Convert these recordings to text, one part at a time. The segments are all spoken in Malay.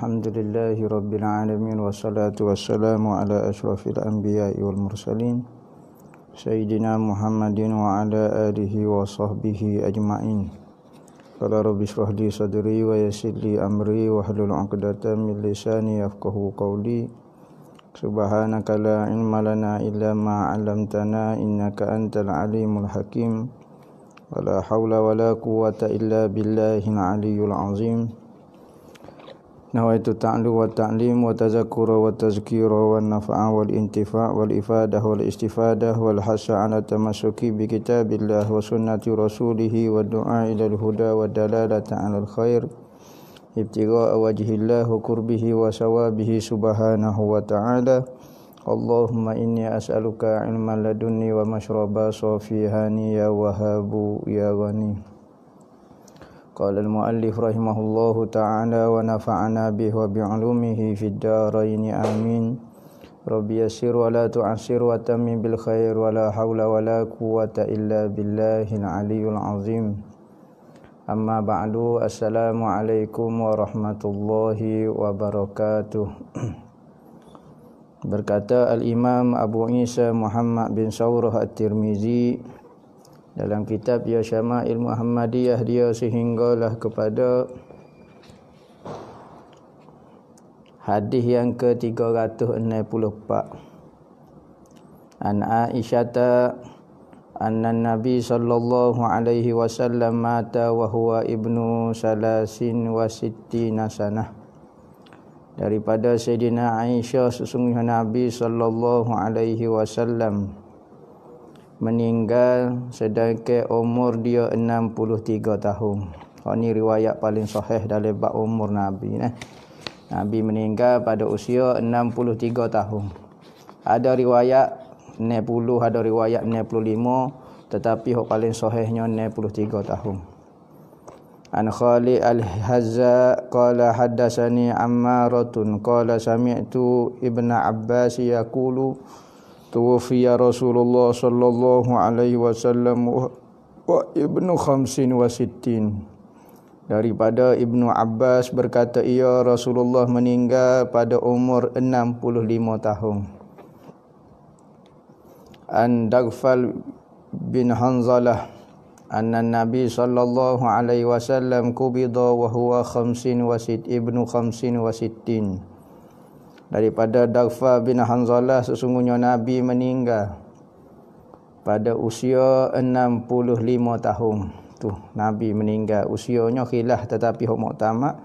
الحمد لله رب العالمين والصلاة والسلام على أشرف الأنبياء والمرسلين سيدنا محمد وعلى آله وصحبه أجمعين قال رب اشرح لي صدري ويسر لي أمري واحلل عقدة من لساني يفقه قولي سبحانك لا علم لنا إلا ما علمتنا إنك أنت العليم الحكيم ولا حول ولا قوة إلا بالله العلي العظيم nawaitu ta'lu wa ta'lim wa tazakkura wa tazkira wa naf'a wal intifa wal ifada wal istifada wal hasa ala tamasuki bi kitabillah wa sunnati rasulih wa du'a ila al huda wa dalalata ala al khair ibtigha wajhillah qurbihi wa sawabihi subhanahu wa ta'ala Allahumma inni as'aluka ilman laduni wa mashraba safihani ya wahabu ya ghani قال المؤلف رحمه الله تعالى ونفعنا به وبعلومه في الدارين آمين رب يسر ولا تعسر وتم بالخير ولا حول ولا قوة إلا بالله العلي العظيم أما بعد السلام عليكم ورحمة الله وبركاته berkata al-imam Abu Isa Muhammad bin Saurah at-Tirmizi dalam kitab ya Ilmu muhammadiyah dia sehinggalah kepada hadis yang ke-364 an aisyah anna nabi sallallahu alaihi wasallam mata wa huwa ibnu salasin wa sittina sanah daripada sayyidina aisyah sesungguhnya nabi sallallahu alaihi wasallam meninggal sedangkan umur dia 63 tahun. Oh ni riwayat paling sahih dalam bab umur Nabi eh. Nabi meninggal pada usia 63 tahun. Ada riwayat 90, ada riwayat 95, tetapi hok paling sahihnya 63 tahun. An Khalid Al-Hazza qala haddatsani Ammaratun qala sami'tu Ibnu Abbas yaqulu توفي Rasulullah sallallahu alaihi wasallam wa ibnu وابن خمسين وستين Daripada Ibnu Abbas berkata ia Rasulullah meninggal pada umur 65 tahun. An Dagfal bin Hanzalah anna Nabi sallallahu alaihi wasallam kubidah, wa huwa 50 wasit Ibnu 50 wasittin daripada Darfa bin Hanzalah sesungguhnya Nabi meninggal pada usia 65 tahun. Tu Nabi meninggal usianya khilaf tetapi hok muktamad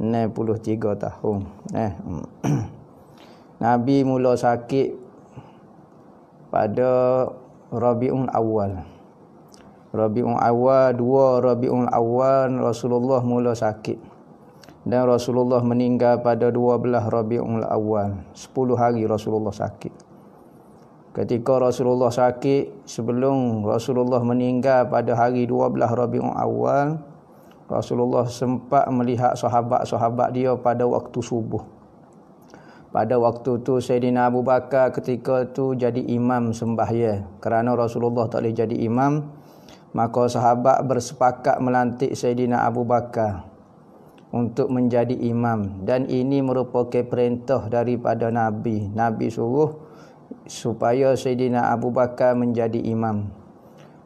63 tahun. Eh. Nabi mula sakit pada Rabiul Awal. Rabiul Awal dua Rabiul Awal Rasulullah mula sakit dan Rasulullah meninggal pada 12 Rabiul Awal 10 hari Rasulullah sakit ketika Rasulullah sakit sebelum Rasulullah meninggal pada hari 12 Rabiul Awal Rasulullah sempat melihat sahabat-sahabat dia pada waktu subuh pada waktu tu Sayyidina Abu Bakar ketika tu jadi imam sembahyang kerana Rasulullah tak boleh jadi imam maka sahabat bersepakat melantik Sayyidina Abu Bakar untuk menjadi imam dan ini merupakan perintah daripada nabi nabi suruh supaya sayyidina Abu Bakar menjadi imam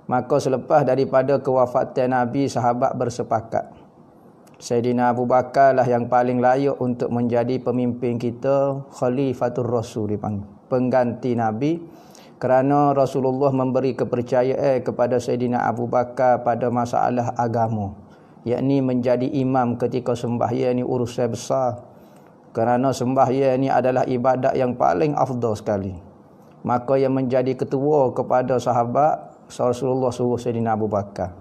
maka selepas daripada kewafatan nabi sahabat bersepakat sayyidina Abu Bakar lah yang paling layak untuk menjadi pemimpin kita khalifatul rasul dipanggil pengganti nabi kerana Rasulullah memberi kepercayaan kepada Sayyidina Abu Bakar pada masalah agama yakni menjadi imam ketika sembahyang ni urusan besar kerana sembahyang ini adalah ibadat yang paling afdal sekali maka yang menjadi ketua kepada sahabat Rasulullah suruh Sayyidina Abu Bakar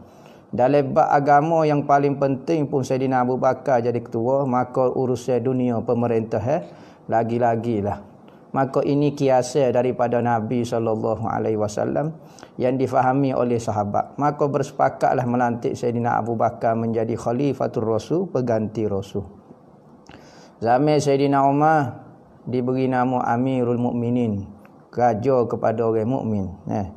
dalam bab agama yang paling penting pun Sayyidina Abu Bakar jadi ketua maka urusan dunia pemerintah eh? lagi-lagilah maka ini kiasa daripada Nabi sallallahu alaihi wasallam yang difahami oleh sahabat maka bersepakatlah melantik Sayyidina Abu Bakar menjadi khalifatul rasul pengganti rasul zaman Sayyidina Umar diberi nama Amirul Mukminin raja kepada orang mukmin Nah, eh,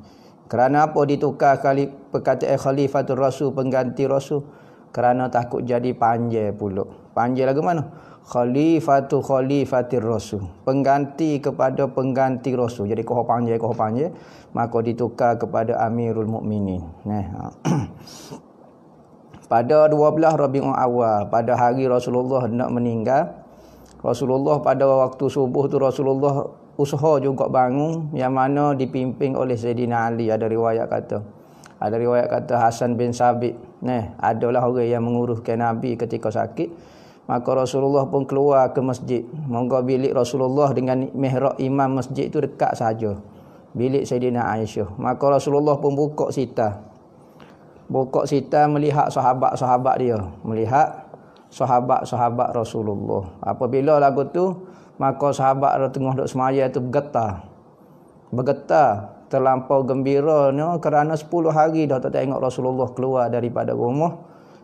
kerana apa ditukar kali perkataan khalifatul rasul pengganti rasul kerana takut jadi panjang pula panjang lagu mana khalifatu khalifatir rasul pengganti kepada pengganti rasul jadi kau panggil kau panggil maka ditukar kepada amirul mukminin nah ha. pada 12 Rabiul Awal pada hari Rasulullah nak meninggal Rasulullah pada waktu subuh tu Rasulullah usaha juga bangun yang mana dipimpin oleh Sayyidina Ali ada riwayat kata ada riwayat kata Hasan bin Sabit nah adalah orang yang menguruskan Nabi ketika sakit Maka Rasulullah pun keluar ke masjid. Moga bilik Rasulullah dengan mihrab imam masjid itu dekat saja. Bilik Sayyidina Aisyah. Maka Rasulullah pun buka sitar. Buka sitar melihat sahabat-sahabat dia. Melihat sahabat-sahabat Rasulullah. Apabila lagu tu, maka sahabat dia tengah duduk semaya itu bergetar. Bergetar. Terlampau gembira ni kerana 10 hari dah tak tengok Rasulullah keluar daripada rumah.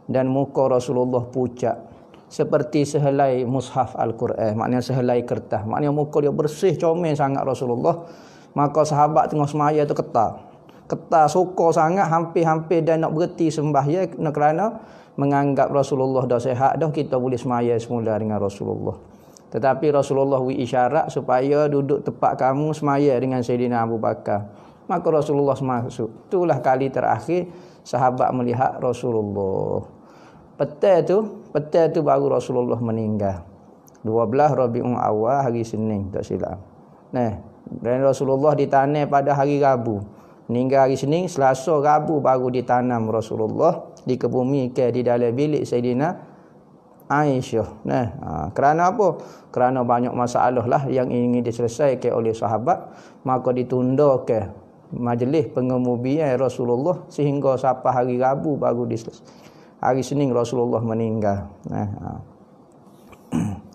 Dan muka Rasulullah pucat seperti sehelai mushaf Al-Quran. Maknanya sehelai kertas. Maknanya muka dia bersih, comel sangat Rasulullah. Maka sahabat tengah semaya itu ketar. Ketar, suka sangat, hampir-hampir dan nak berhenti sembahya kerana menganggap Rasulullah dah sehat dah, kita boleh semaya semula dengan Rasulullah. Tetapi Rasulullah wi isyarat supaya duduk tepat kamu semaya dengan Sayyidina Abu Bakar. Maka Rasulullah masuk. Itulah kali terakhir sahabat melihat Rasulullah. Petai tu, Petai tu baru Rasulullah meninggal. dua belah Rabiul Awal hari Senin tak silap. Nah, dan Rasulullah ditanam pada hari Rabu. Meninggal hari Senin, Selasa Rabu baru ditanam Rasulullah di kebumi ke di dalam bilik Sayyidina Aisyah. Nah, ha, kerana apa? Kerana banyak masalah lah yang ingin diselesaikan oleh sahabat, maka ditunda ke majlis pengemubian Rasulullah sehingga sampai hari Rabu baru diselesaikan hari Senin Rasulullah meninggal. Nah. Eh, ha.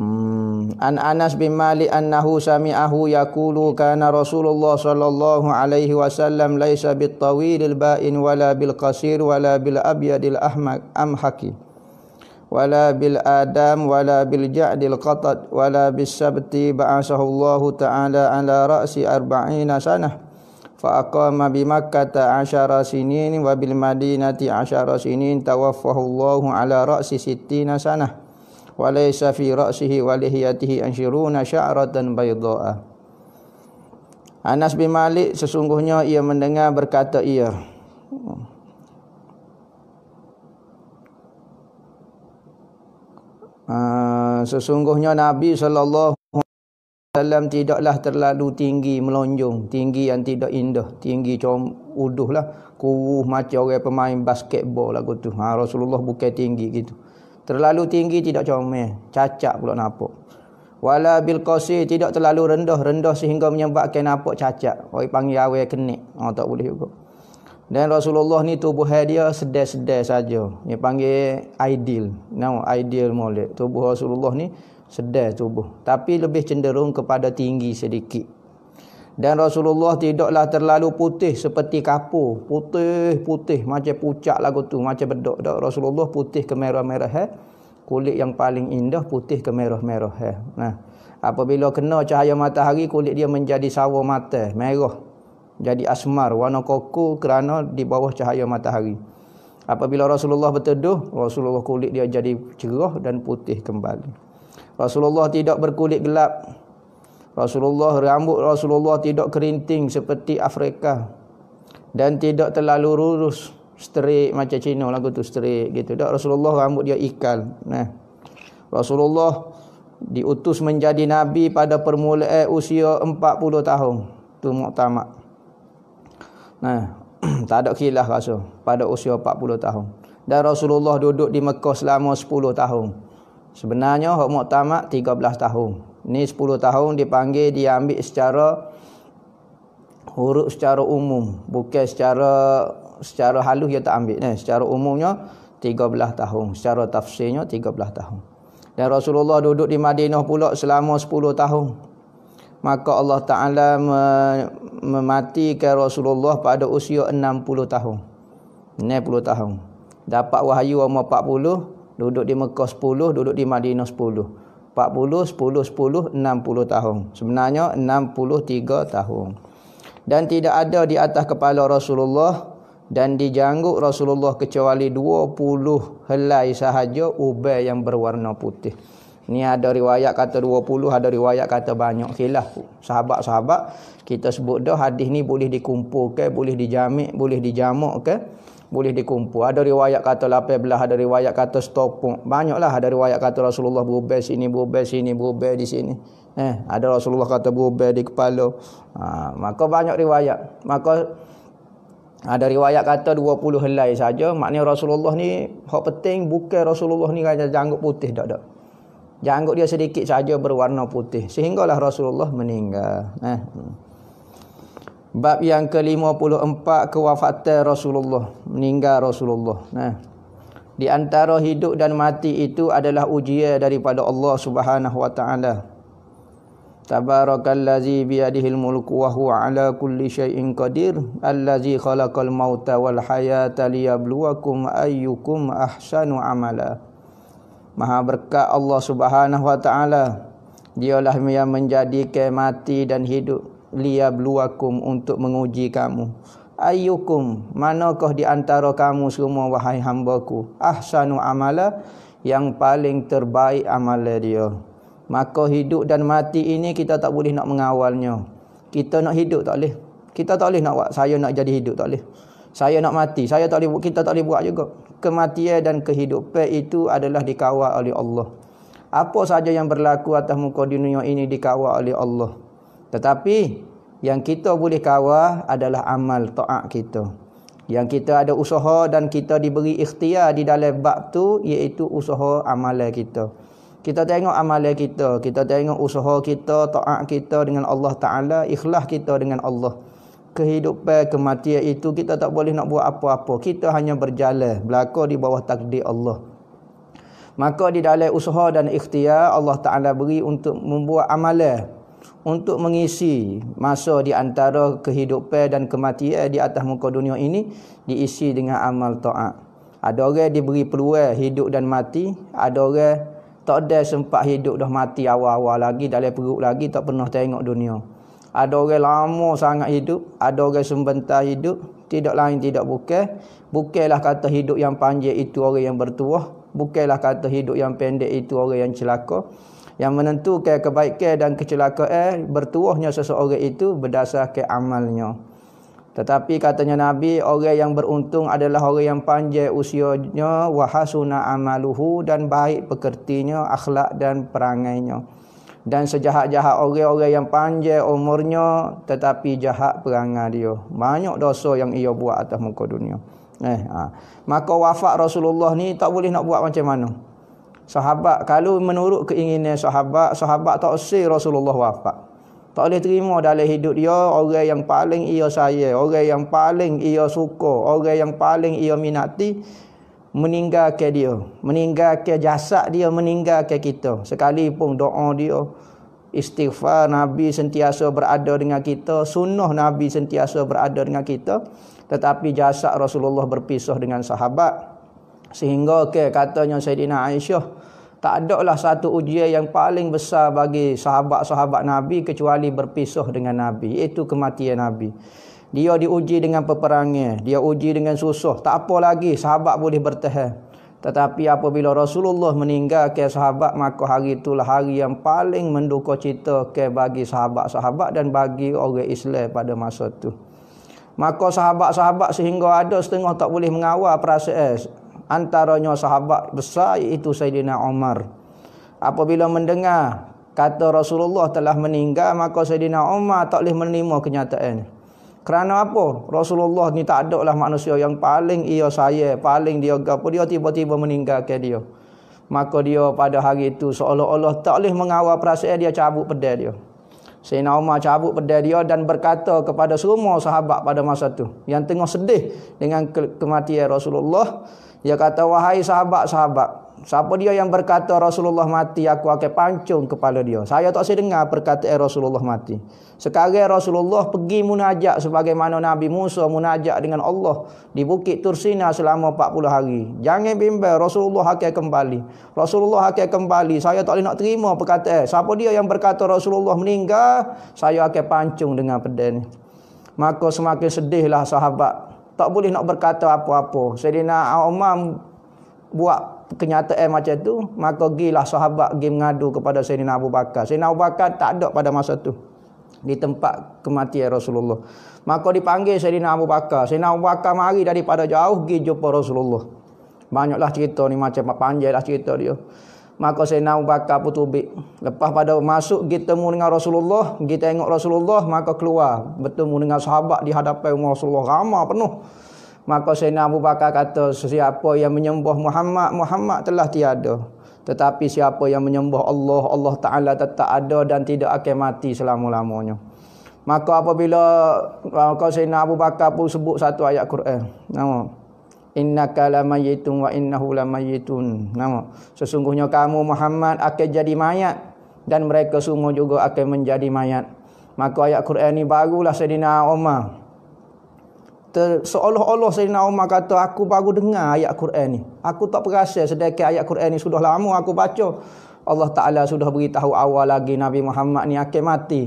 Hmm. An Anas bin Malik annahu sami'ahu yaqulu kana Rasulullah sallallahu alaihi wasallam laisa bit tawilil ba'in wala bil qasir wala bil abyadil ahmak am haki wala bil adam wala bil ja'dil qatad wala bis sabti ba'asahu Allah ta'ala ala ra'si arba'ina sanah فأقام بمكة عشر سنين وبالمدينة عشر سنين توفه الله على رأس ستين سنة وليس في رأسه ولهيته أنشرون شعرة بيضاء Anas bin Malik sesungguhnya ia mendengar berkata ia Sesungguhnya Nabi sallallahu Talam tidaklah terlalu tinggi melonjong, tinggi yang tidak indah, tinggi com uduh lah. Kuruh macam orang pemain basketbol lah gitu Ha, Rasulullah bukan tinggi gitu. Terlalu tinggi tidak comel, ya. cacat pula nampak. Wala bil qasir tidak terlalu rendah, rendah sehingga menyebabkan nampak cacat. Orang panggil awal kenik, ha, tak boleh juga. Dan Rasulullah ni tubuh dia sedar-sedar saja. Dia panggil ideal. Nama ideal molek. Tubuh Rasulullah ni sedar tubuh tapi lebih cenderung kepada tinggi sedikit dan Rasulullah tidaklah terlalu putih seperti kapur putih-putih macam pucak lagu tu macam bedok dak Rasulullah putih kemerah-merah eh? kulit yang paling indah putih kemerah-merah eh? nah apabila kena cahaya matahari kulit dia menjadi sawo mata merah jadi asmar warna koko kerana di bawah cahaya matahari apabila Rasulullah berteduh Rasulullah kulit dia jadi cerah dan putih kembali Rasulullah tidak berkulit gelap. Rasulullah rambut Rasulullah tidak kerinting seperti Afrika dan tidak terlalu lurus straight macam Cina lagu tu straight gitu. Tak Rasulullah rambut dia ikal. Nah. Rasulullah diutus menjadi nabi pada permulaan usia 40 tahun tu muktamad. Nah, tak ada khilaf rasul pada usia 40 tahun. Dan Rasulullah duduk di Mekah selama 10 tahun. Sebenarnya hak muktamad 13 tahun. Ni 10 tahun dipanggil diambil secara huruf secara umum, bukan secara secara halus dia tak ambil ni. Eh, secara umumnya 13 tahun, secara tafsirnya 13 tahun. Dan Rasulullah duduk di Madinah pula selama 10 tahun. Maka Allah Taala mematikan Rasulullah pada usia 60 tahun. 60 tahun. Dapat wahyu umur 40, Duduk di Mekah 10, duduk di Madinah 10. 40, 10, 10, 60 tahun. Sebenarnya 63 tahun. Dan tidak ada di atas kepala Rasulullah dan dijangguk Rasulullah kecuali 20 helai sahaja ubay yang berwarna putih. Ni ada riwayat kata 20, ada riwayat kata banyak. Khilaf sahabat-sahabat kita sebut dah hadis ni boleh dikumpulkan, boleh dijamik, boleh dijamakkan. Okay? boleh dikumpul. Ada riwayat kata 18, ada riwayat kata setopong. Banyaklah ada riwayat kata Rasulullah berubah sini, berubah sini, berubah di sini. Eh, ada Rasulullah kata berubah di kepala. Ha, maka banyak riwayat. Maka ada riwayat kata 20 helai saja. Maknanya Rasulullah ni, hak penting bukan Rasulullah ni kata janggut putih. Tak, tak. Janggut dia sedikit saja berwarna putih. Sehinggalah Rasulullah meninggal. Eh. Hmm bab yang ke-54 kewafatan Rasulullah meninggal Rasulullah nah di antara hidup dan mati itu adalah ujian daripada Allah Subhanahu wa taala Tabarakallazi biyadihil mulku wa huwa ala kulli syai'in qadir allazi khalaqal mauta wal hayata liyabluwakum ayyukum ahsanu amala Maha berkat Allah Subhanahu wa taala dialah yang menjadikan mati dan hidup bluwakum untuk menguji kamu ayyukum manakah di antara kamu semua wahai hambaku ahsanu amala yang paling terbaik amala dia maka hidup dan mati ini kita tak boleh nak mengawalnya kita nak hidup tak boleh kita tak boleh nak buat saya nak jadi hidup tak boleh saya nak mati saya tak boleh kita tak boleh buat juga kematian dan kehidupan itu adalah dikawal oleh Allah apa saja yang berlaku atas muka dunia ini dikawal oleh Allah. Tetapi yang kita boleh kawal adalah amal taat kita. Yang kita ada usaha dan kita diberi ikhtiar di dalam bab tu iaitu usaha amalan kita. Kita tengok amalan kita, kita tengok usaha kita, taat kita dengan Allah Taala, ikhlas kita dengan Allah. Kehidupan kematian itu kita tak boleh nak buat apa-apa. Kita hanya berjalan belaka di bawah takdir Allah. Maka di dalam usaha dan ikhtiar Allah Taala beri untuk membuat amalan untuk mengisi masa di antara kehidupan dan kematian di atas muka dunia ini diisi dengan amal taat. Ada orang diberi peluang hidup dan mati, ada orang tak ada sempat hidup dah mati awal-awal lagi dalam perut lagi tak pernah tengok dunia. Ada orang lama sangat hidup, ada orang sebentar hidup, tidak lain tidak bukan. Bukanlah kata hidup yang panjang itu orang yang bertuah, bukanlah kata hidup yang pendek itu orang yang celaka yang menentukan kebaikan dan kecelakaan bertuahnya seseorang itu berdasarkan amalnya. Tetapi katanya Nabi, orang yang beruntung adalah orang yang panjang usianya, wahasuna amaluhu dan baik pekertinya, akhlak dan perangainya. Dan sejahat-jahat orang-orang yang panjang umurnya, tetapi jahat perangai dia. Banyak dosa yang ia buat atas muka dunia. Eh, ha. Maka wafat Rasulullah ni tak boleh nak buat macam mana? sahabat kalau menurut keinginan sahabat sahabat tak usir Rasulullah wafat tak boleh terima dalam hidup dia orang yang paling ia saya orang yang paling ia suka orang yang paling ia minati meninggal ke dia meninggal ke jasad dia meninggal ke kita sekalipun doa dia istighfar Nabi sentiasa berada dengan kita sunnah Nabi sentiasa berada dengan kita tetapi jasad Rasulullah berpisah dengan sahabat sehingga ke katanya Sayyidina Aisyah tak ada lah satu ujian yang paling besar bagi sahabat-sahabat Nabi kecuali berpisah dengan Nabi. Itu kematian Nabi. Dia diuji dengan peperangnya. Dia uji dengan susah. Tak apa lagi sahabat boleh bertahan. Tetapi apabila Rasulullah meninggal ke sahabat, maka hari itulah hari yang paling menduka cita ke bagi sahabat-sahabat dan bagi orang Islam pada masa itu. Maka sahabat-sahabat sehingga ada setengah tak boleh mengawal perasaan antaranya sahabat besar iaitu Sayyidina Umar. Apabila mendengar kata Rasulullah telah meninggal, maka Sayyidina Umar tak boleh menerima kenyataan. Kerana apa? Rasulullah ni tak ada lah manusia yang paling ia saya, paling dia gapo dia tiba-tiba meninggalkan dia. Maka dia pada hari itu seolah-olah tak boleh mengawal perasaan dia cabut pedai dia. Sayyidina Umar cabut pedai dia dan berkata kepada semua sahabat pada masa itu yang tengah sedih dengan kematian Rasulullah dia kata, wahai sahabat-sahabat. Siapa dia yang berkata Rasulullah mati, aku akan pancung kepala dia. Saya tak saya dengar perkataan Rasulullah mati. Sekarang Rasulullah pergi munajat sebagaimana Nabi Musa munajak dengan Allah di Bukit Tursina selama 40 hari. Jangan bimbang, Rasulullah akan kembali. Rasulullah akan kembali. Saya tak boleh nak terima perkataan. Siapa dia yang berkata Rasulullah meninggal, saya akan pancung dengan pedang ni. Maka semakin sedihlah sahabat tak boleh nak berkata apa-apa. Sayyidina Umar buat kenyataan macam tu, maka gilah sahabat pergi mengadu kepada Sayyidina Abu Bakar. Sayyidina Abu Bakar tak ada pada masa tu di tempat kematian Rasulullah. Maka dipanggil Sayyidina Abu Bakar. Sayyidina Abu Bakar mari daripada jauh pergi jumpa Rasulullah. Banyaklah cerita ni macam panjanglah cerita dia maka saya nak Bakar pun tubik. Lepas pada masuk, kita temu dengan Rasulullah. Kita tengok Rasulullah, maka keluar. Bertemu dengan sahabat di hadapan umur Rasulullah. Ramah penuh. Maka saya nak Bakar kata, siapa yang menyembah Muhammad, Muhammad telah tiada. Tetapi siapa yang menyembah Allah, Allah Ta'ala tetap ada dan tidak akan mati selama-lamanya. Maka apabila maka saya nak Bakar pun sebut satu ayat Quran. Nama. No innaka lamayitun wa innahu lamayitun nama sesungguhnya kamu Muhammad akan jadi mayat dan mereka semua juga akan menjadi mayat maka ayat Quran ini barulah Saidina Umar seolah-olah Saidina Umar kata aku baru dengar ayat Quran ini. aku tak perasa sedekat ayat Quran ini sudah lama aku baca Allah Taala sudah beritahu awal lagi Nabi Muhammad ni akan mati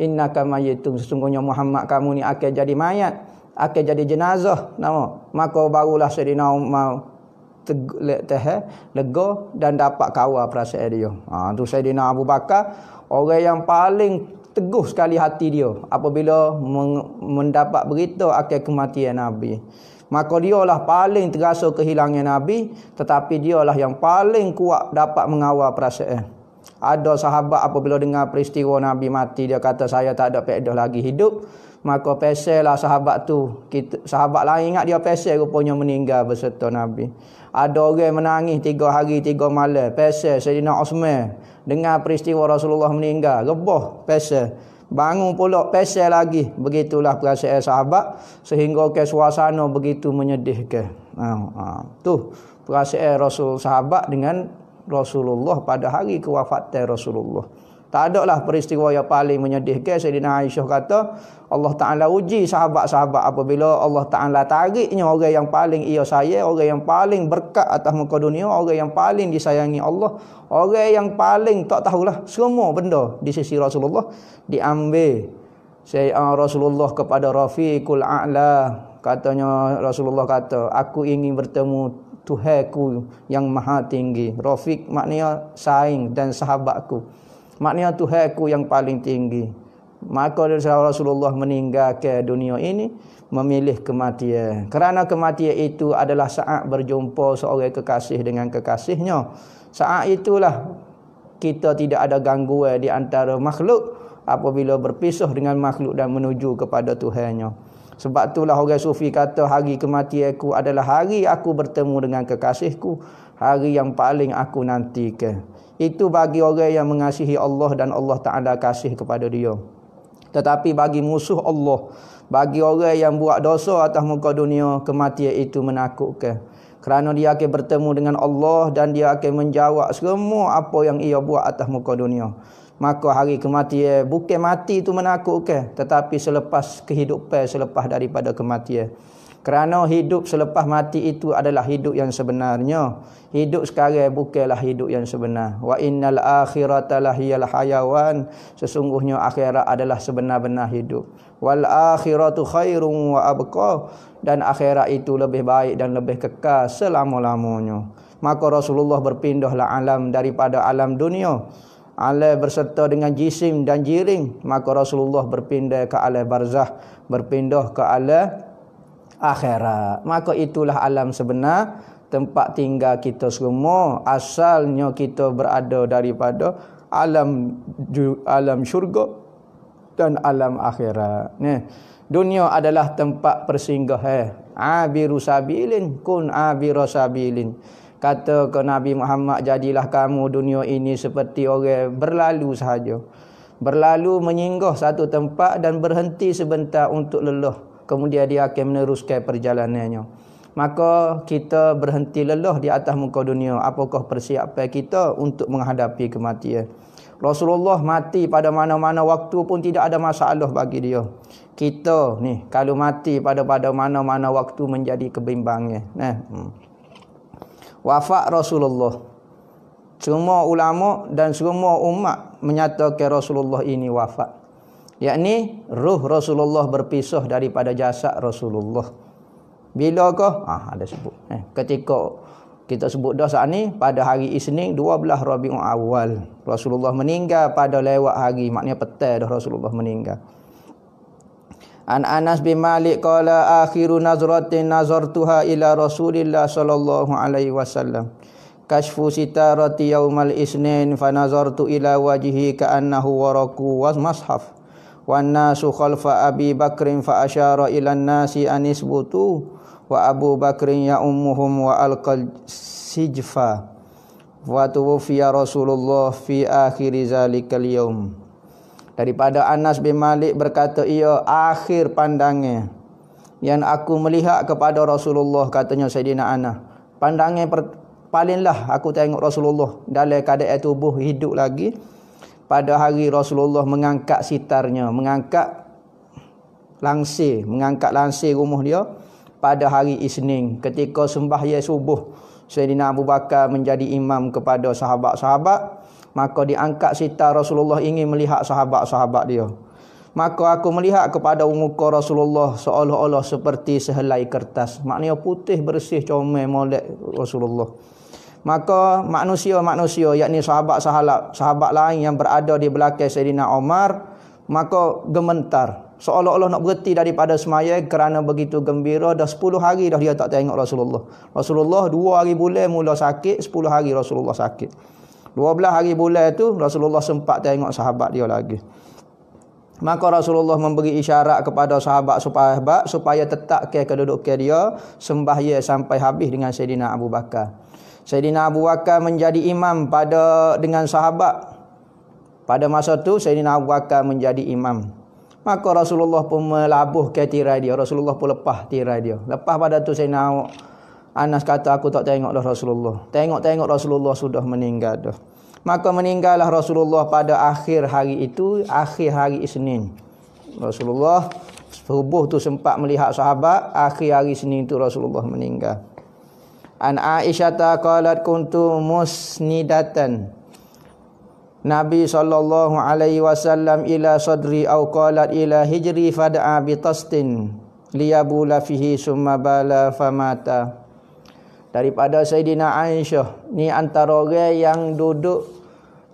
innaka mayitun sesungguhnya Muhammad kamu ni akan jadi mayat akan jadi jenazah nama maka barulah Saidina Umar teglek teh eh, lega dan dapat kawal perasaan dia. Ha tu Saidina Abu Bakar orang yang paling teguh sekali hati dia apabila mendapat berita akan kematian Nabi. Maka dia lah paling terasa kehilangan Nabi tetapi dia lah yang paling kuat dapat mengawal perasaan. Ada sahabat apabila dengar peristiwa Nabi mati dia kata saya tak ada pedah lagi hidup maka lah sahabat tu kita sahabat lain ingat dia pesel rupanya meninggal berserta nabi ada orang menangis tiga hari tiga malam pesel sayidina usman dengar peristiwa rasulullah meninggal rebah pesel bangun pulak pesel lagi begitulah perasaan sahabat sehingga ke suasana begitu menyedihkan ha, ha. tu perasaan rasul sahabat dengan rasulullah pada hari kewafatan rasulullah tak ada lah peristiwa yang paling menyedihkan. Sayyidina Aisyah kata, Allah Ta'ala uji sahabat-sahabat apabila Allah Ta'ala tariknya orang yang paling ia saya, orang yang paling berkat atas muka dunia, orang yang paling disayangi Allah, orang yang paling tak tahulah semua benda di sisi Rasulullah diambil. Sayyidina ah, Rasulullah kepada Rafiqul A'la, katanya Rasulullah kata, aku ingin bertemu Tuhanku yang maha tinggi. Rafiq maknanya saing dan sahabatku. Maknanya Tuhan aku yang paling tinggi. Maka Rasulullah meninggal ke dunia ini memilih kematian. Kerana kematian itu adalah saat berjumpa seorang kekasih dengan kekasihnya. Saat itulah kita tidak ada gangguan di antara makhluk apabila berpisah dengan makhluk dan menuju kepada Tuhannya. Sebab itulah orang sufi kata hari kematian aku adalah hari aku bertemu dengan kekasihku, hari yang paling aku nantikan itu bagi orang yang mengasihi Allah dan Allah Taala kasih kepada dia. Tetapi bagi musuh Allah, bagi orang yang buat dosa atas muka dunia, kematian itu menakutkan. Kerana dia akan bertemu dengan Allah dan dia akan menjawab semua apa yang ia buat atas muka dunia. Maka hari kematian, bukan mati itu menakutkan, tetapi selepas kehidupan selepas daripada kematian. Kerana hidup selepas mati itu adalah hidup yang sebenarnya. Hidup sekarang bukanlah hidup yang sebenar. Wa innal akhirata lahiyal hayawan. Sesungguhnya akhirat adalah sebenar-benar hidup. Wal akhiratu khairun wa abqa. Dan akhirat itu lebih baik dan lebih kekal selama-lamanya. Maka Rasulullah berpindahlah alam daripada alam dunia. Alai berserta dengan jisim dan jiring. Maka Rasulullah berpindah ke alai barzah. Berpindah ke alai akhirat. Maka itulah alam sebenar tempat tinggal kita semua. Asalnya kita berada daripada alam alam syurga dan alam akhirat. Ni. Dunia adalah tempat persinggah. Eh. Abiru sabilin kun abiru sabilin. Kata ke Nabi Muhammad, jadilah kamu dunia ini seperti orang berlalu sahaja. Berlalu menyinggah satu tempat dan berhenti sebentar untuk leluh kemudian dia akan meneruskan perjalanannya maka kita berhenti leluh di atas muka dunia apakah persiapan kita untuk menghadapi kematian Rasulullah mati pada mana-mana waktu pun tidak ada masalah bagi dia. Kita ni kalau mati pada pada mana-mana waktu menjadi kebimbangnya. Nah. Hmm. Wafat Rasulullah. Semua ulama dan semua umat menyatakan Rasulullah ini wafat yakni ruh Rasulullah berpisah daripada jasad Rasulullah. Bila kah? Ah ada sebut. Eh, ketika kita sebut dah saat ni pada hari Isnin 12 Rabiul Awal Rasulullah meninggal pada lewat hari maknanya petang dah Rasulullah meninggal. An Anas bin Malik qala akhiru nazratin nazartuha ila Rasulillah sallallahu alaihi wasallam. Kashfu sitarati yaumal isnin fa nazartu ila wajhi ka'annahu waraku wa mashaf. Wan Khalfa Bakrin والناس خلف أبي Nasi فأشار إلى الناس أن اسبتوا وأبو بكر يأمهم وألقى Sijfa وتوفي رسول Rasulullah Fi Akhir ذلك اليوم Daripada Anas bin Malik berkata ia akhir pandangnya. Yang aku melihat kepada Rasulullah katanya Sayyidina Anas. Pandangnya per, palinglah aku tengok Rasulullah dalam keadaan tubuh hidup lagi pada hari Rasulullah mengangkat sitarnya, mengangkat langsir, mengangkat langsir rumah dia pada hari Isnin ketika sembahyang subuh. Sayyidina Abu Bakar menjadi imam kepada sahabat-sahabat, maka diangkat sitar Rasulullah ingin melihat sahabat-sahabat dia. Maka aku melihat kepada muka Rasulullah seolah-olah seperti sehelai kertas. Maknanya putih bersih comel molek Rasulullah. Maka manusia-manusia yakni sahabat-sahabat sahabat lain yang berada di belakang Sayyidina Omar. maka gementar seolah-olah nak berhenti daripada semaya kerana begitu gembira dah sepuluh hari dah dia tak tengok Rasulullah. Rasulullah dua hari bulan mula sakit, sepuluh hari Rasulullah sakit. Dua belah hari bulan itu Rasulullah sempat tengok sahabat dia lagi. Maka Rasulullah memberi isyarat kepada sahabat supaya supaya tetap ke kedudukan dia sembahyang sampai habis dengan Sayyidina Abu Bakar. Sayyidina Abu Bakar menjadi imam pada dengan sahabat. Pada masa tu Sayyidina Abu Bakar menjadi imam. Maka Rasulullah pun melabuh ke tirai dia. Rasulullah pun lepah tirai dia. Lepas pada tu Sayyidina Anas kata aku tak tengok dah Rasulullah. Tengok-tengok Rasulullah sudah meninggal dah. Maka meninggallah Rasulullah pada akhir hari itu, akhir hari Isnin. Rasulullah subuh tu sempat melihat sahabat, akhir hari Isnin tu Rasulullah meninggal. An Aisyata qalat kuntu musnidatan Nabi sallallahu alaihi wasallam ila sadri au qalat ila hijri fad'a bi tastin liyabula fihi summa bala famata Daripada Sayyidina Aisyah ni antara orang yang duduk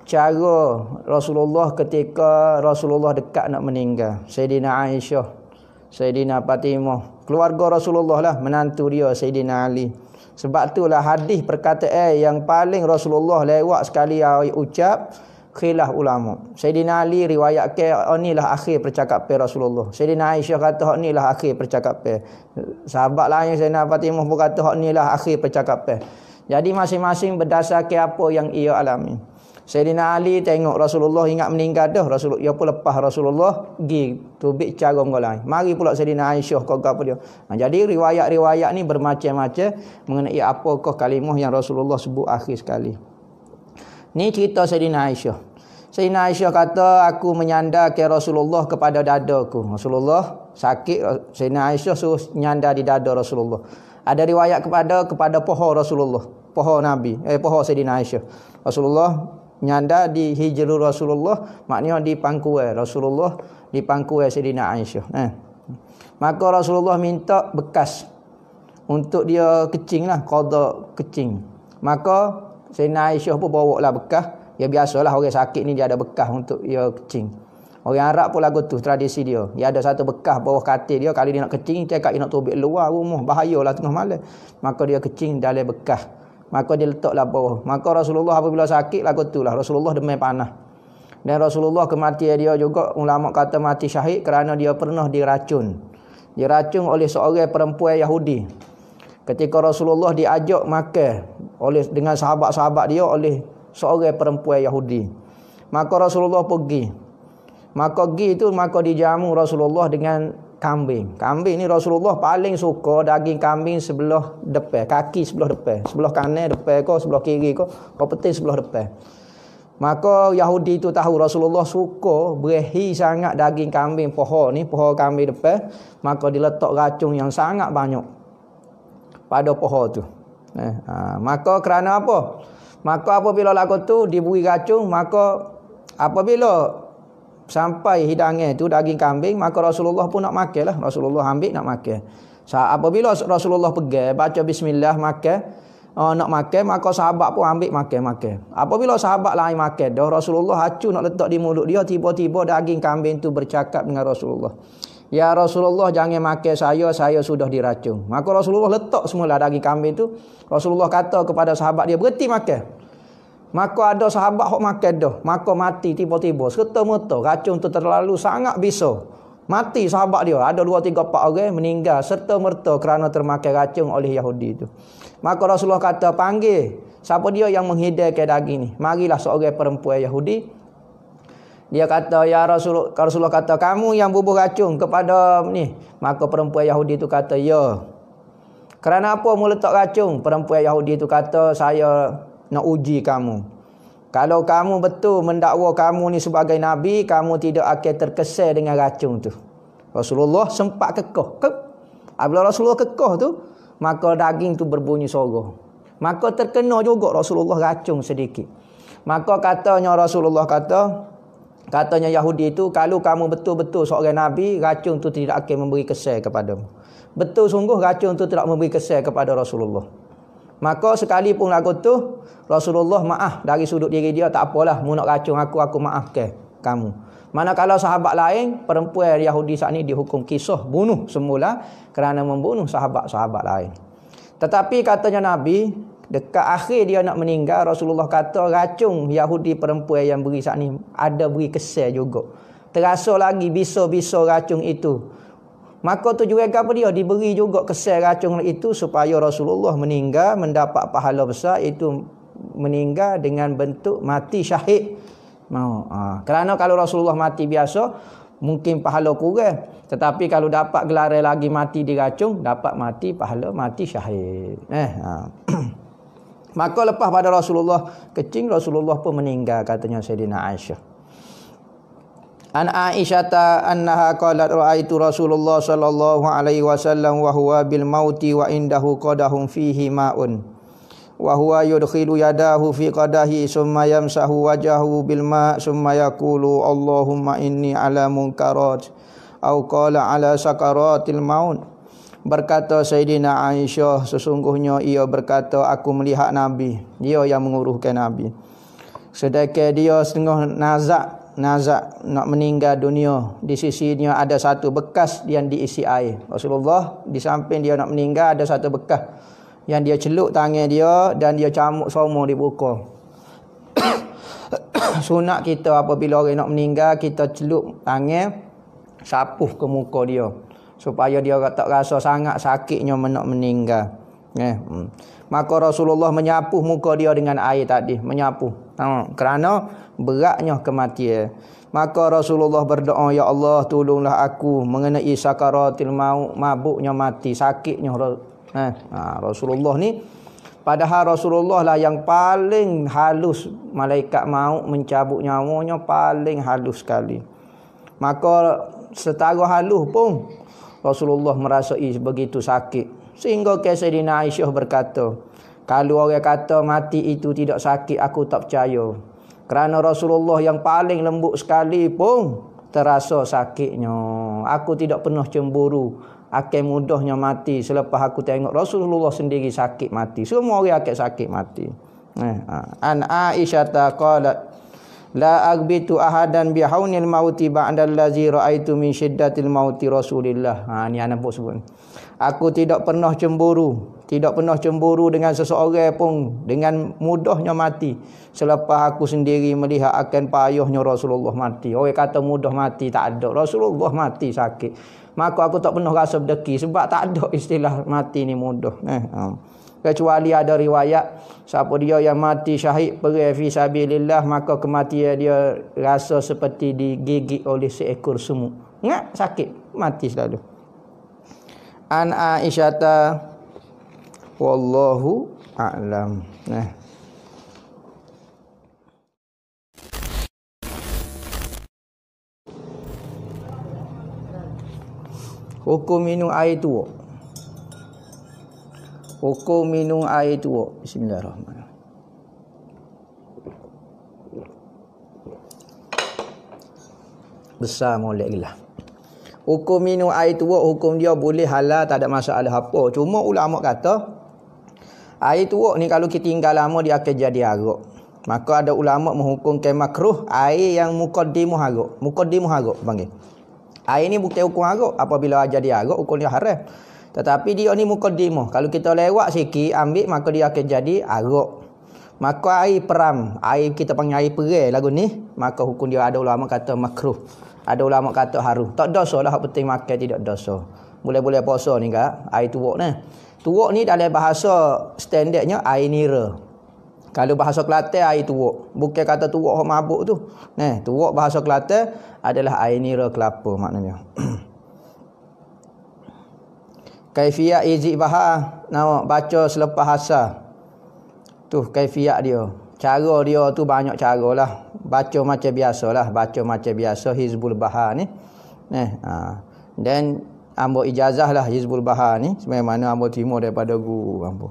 cara Rasulullah ketika Rasulullah dekat nak meninggal Sayyidina Aisyah Sayyidina Fatimah keluarga Rasulullah lah menantu dia Sayyidina Ali sebab itulah hadis eh yang paling Rasulullah lewat sekali ucap khilaf ulama. Sayyidina Ali riwayat ke onilah oh, akhir percakapan Rasulullah. Sayyidina Aisyah kata hak oh, inilah akhir percakapan. Sahabat lain Sayyidina Fatimah pun kata hak oh, inilah akhir percakapan. Jadi masing-masing berdasarkan apa yang ia alami. Sayyidina Ali tengok Rasulullah ingat meninggal dah. Rasulullah ya pun lepas Rasulullah pergi tubik cara mengolai. Mari pula Sayyidina Aisyah kau apa dia. Nah, jadi riwayat-riwayat ni bermacam-macam mengenai apa kau kalimah yang Rasulullah sebut akhir sekali. Ni cerita Sayyidina Aisyah. Sayyidina Aisyah kata aku menyandarkan Rasulullah kepada dadaku. Rasulullah sakit Sayyidina Aisyah suruh nyandar di dada Rasulullah. Ada riwayat kepada kepada pohon Rasulullah, pohon Nabi, eh pohon Sayyidina Aisyah. Rasulullah nyanda di hijrul Rasulullah maknanya di pangkuan Rasulullah di pangkuan Sayyidina Aisyah eh. maka Rasulullah minta bekas untuk dia kecing lah qada kecing maka Sayyidina Aisyah pun bawa lah bekas ya biasalah orang sakit ni dia ada bekas untuk dia kecing orang Arab pula lagu tu tradisi dia dia ada satu bekas bawah katil dia kalau dia nak kecing cakap dia nak tubik luar rumah bahayalah tengah malam maka dia kecing dalam bekas Maka dia letaklah bawah. Maka Rasulullah apabila sakit lah ketulah. Rasulullah demai panah. Dan Rasulullah kematian dia juga ulama kata mati syahid kerana dia pernah diracun. Diracun oleh seorang perempuan Yahudi. Ketika Rasulullah diajak makan oleh dengan sahabat-sahabat dia oleh seorang perempuan Yahudi. Maka Rasulullah pergi. Maka pergi itu maka dijamu Rasulullah dengan kambing. Kambing ni Rasulullah paling suka daging kambing sebelah depan, kaki sebelah depan, sebelah kanan depan kau, sebelah kiri kau, kau penting sebelah depan. Maka Yahudi itu tahu Rasulullah suka berehi sangat daging kambing poho ni, poho kambing depan, maka diletak racun yang sangat banyak pada poho tu. Eh, ha. maka kerana apa? Maka apabila lagu tu diberi racun, maka apabila sampai hidangnya itu daging kambing maka Rasulullah pun nak makanlah Rasulullah ambil nak makan. Sa apabila Rasulullah pegang baca bismillah makan uh, nak makan maka sahabat pun ambil makan-makan. Apabila sahabat lain makan dah Rasulullah acu nak letak di mulut dia tiba-tiba daging kambing itu bercakap dengan Rasulullah. Ya Rasulullah jangan makan saya saya sudah diracun. Maka Rasulullah letak semula daging kambing itu Rasulullah kata kepada sahabat dia berhenti makan. Maka ada sahabat hok makan dah. Maka mati tiba-tiba. Serta-merta racun tu terlalu sangat bisa. Mati sahabat dia. Ada dua, tiga, empat orang meninggal. Serta-merta kerana termakan racun oleh Yahudi itu. Maka Rasulullah kata, panggil. Siapa dia yang menghidarkan daging ni? Marilah seorang perempuan Yahudi. Dia kata, Ya Rasulullah, Rasulullah kata, kamu yang bubuh racun kepada ni. Maka perempuan Yahudi itu kata, ya. Kerana apa tak racun? Perempuan Yahudi itu kata, saya nak uji kamu. Kalau kamu betul mendakwa kamu ni sebagai nabi, kamu tidak akan terkesan dengan racun tu. Rasulullah sempat kekoh. Apabila Rasulullah kekoh tu, maka daging tu berbunyi suara. Maka terkena juga Rasulullah racun sedikit. Maka katanya Rasulullah kata, katanya Yahudi itu, kalau kamu betul-betul seorang nabi, racun tu tidak akan memberi kesan kepadamu. Betul sungguh racun tu tidak memberi kesan kepada Rasulullah. Maka pun lagu tu Rasulullah maaf dari sudut diri dia tak apalah mu nak racun aku aku maaf ke kamu. Manakala sahabat lain perempuan Yahudi saat ini dihukum kisah bunuh semula kerana membunuh sahabat-sahabat lain. Tetapi katanya Nabi dekat akhir dia nak meninggal Rasulullah kata racun Yahudi perempuan yang beri saat ini ada beri kesal juga. Terasa lagi bisa-bisa racun itu. Maka tu juga apa dia? Diberi juga kesel racun itu supaya Rasulullah meninggal mendapat pahala besar itu meninggal dengan bentuk mati syahid. Mau. Ha. Kerana kalau Rasulullah mati biasa, mungkin pahala kurang. Tetapi kalau dapat gelar lagi mati di diracun, dapat mati pahala mati syahid. Eh, ha. Maka lepas pada Rasulullah kecing, Rasulullah pun meninggal katanya Sayyidina Aisyah. An Aisyah annaha qalat ra'aitu Rasulullah sallallahu alaihi wasallam wa huwa bil mauti wa indahu qadahum fihi ma'un wa huwa yudkhilu yadahu fi qadahi summa yamsahu wajahu bil ma' summa yaqulu Allahumma inni ala munkarat au qala ala sakaratil maut berkata Sayyidina Aisyah sesungguhnya ia berkata aku melihat Nabi dia yang menguruhkan Nabi sedekah dia setengah nazak nazak nak meninggal dunia di sisinya ada satu bekas yang diisi air Rasulullah di samping dia nak meninggal ada satu bekas yang dia celuk tangan dia dan dia camuk semua di buka sunat kita apabila orang nak meninggal kita celuk tangan sapuh ke muka dia supaya dia tak rasa sangat sakitnya nak meninggal eh hmm maka Rasulullah menyapu muka dia dengan air tadi menyapu ha, kerana beratnya kematian maka Rasulullah berdoa ya Allah tolonglah aku mengenai sakaratil maut mabuknya mati sakitnya ha, ha, Rasulullah ni padahal Rasulullah lah yang paling halus malaikat maut mencabut nyawanya paling halus sekali maka setara halus pun Rasulullah merasai begitu sakit Sehingga ke Sayyidina Aisyah berkata, kalau orang kata mati itu tidak sakit, aku tak percaya. Kerana Rasulullah yang paling lembut sekali pun terasa sakitnya. Aku tidak pernah cemburu. Akan mudahnya mati selepas aku tengok Rasulullah sendiri sakit mati. Semua orang akan sakit mati. Eh, ha. An Aisyah taqalat. La agbitu ahadan bihaunil mauti ba'dal lazi ra'aitu min syiddatil mauti Rasulillah. Ha, ni anak pun sebut aku tidak pernah cemburu tidak pernah cemburu dengan seseorang pun dengan mudahnya mati selepas aku sendiri melihat akan payahnya Rasulullah mati orang kata mudah mati tak ada Rasulullah mati sakit maka aku tak pernah rasa berdeki sebab tak ada istilah mati ni mudah eh ha. kecuali ada riwayat siapa dia yang mati syahid perih fi sabilillah maka kematian dia rasa seperti digigit oleh seekor semut ngak sakit mati selalu an aisyata wallahu a'lam nah eh. hukum minum air tua hukum minum air tua bismillahirrahmanirrahim besar molek gelah Hukum minum air tua hukum dia boleh halal tak ada masalah apa. Cuma ulama kata air tua ni kalau kita tinggal lama dia akan jadi arak. Maka ada ulama menghukumkan makruh air yang mukaddimu harak. Mukaddimu harak panggil. Air ni bukan hukum harak apabila jadi arak hukum dia haram. Tetapi dia ni mukaddimu. Kalau kita lewat sikit ambil maka dia akan jadi arak. Maka air peram, air kita panggil air perai lagu ni, maka hukum dia ada ulama kata makruh. Ada ulama kata haru. Tak dosa lah penting makan tidak dosa. Boleh-boleh puasa ni kak. Air tuak ni. Tuak ni dalam bahasa standardnya air nira. Kalau bahasa Kelate air tuak. Bukan kata tuak hok mabuk tu. Nah, tuak bahasa Kelate adalah air nira kelapa maknanya. Kaifiyah izi baha. Nak baca selepas asar. Tu kaifiyah dia cara dia tu banyak cara lah. Baca macam biasa lah. Baca macam biasa Hizbul Bahar ni. Eh, ha. Then ambo ijazah lah Hizbul Bahar ni. Sebenarnya mana ambo terima daripada guru ambo.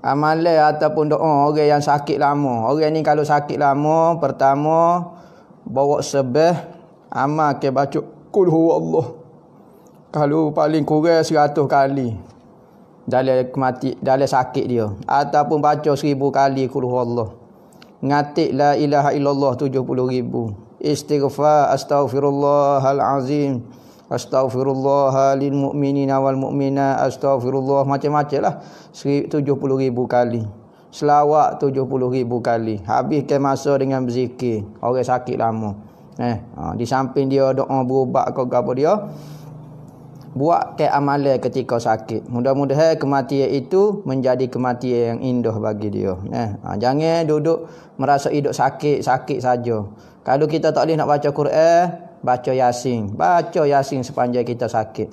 Amalai ataupun doa orang yang sakit lama. Orang ni kalau sakit lama, pertama bawa sebeh amal ke baca kul Allah. Kalau paling kurang 100 kali dalam mati dalam sakit dia ataupun baca seribu kali qul huwallah ngatik la ilaha illallah 70 ribu istighfar astaghfirullahal azim astaghfirullahal mu'minina wal mu'mina astaghfirullah macam-macamlah 70 ribu kali selawat 70 ribu kali habiskan masa dengan berzikir orang sakit lama eh ha, di samping dia doa berubat kau gapo dia buat ke amalan ketika sakit. Mudah-mudahan kematian itu menjadi kematian yang indah bagi dia. Eh, ha, jangan duduk merasa hidup sakit, sakit saja. Kalau kita tak boleh nak baca Quran, baca Yasin. Baca Yasin sepanjang kita sakit.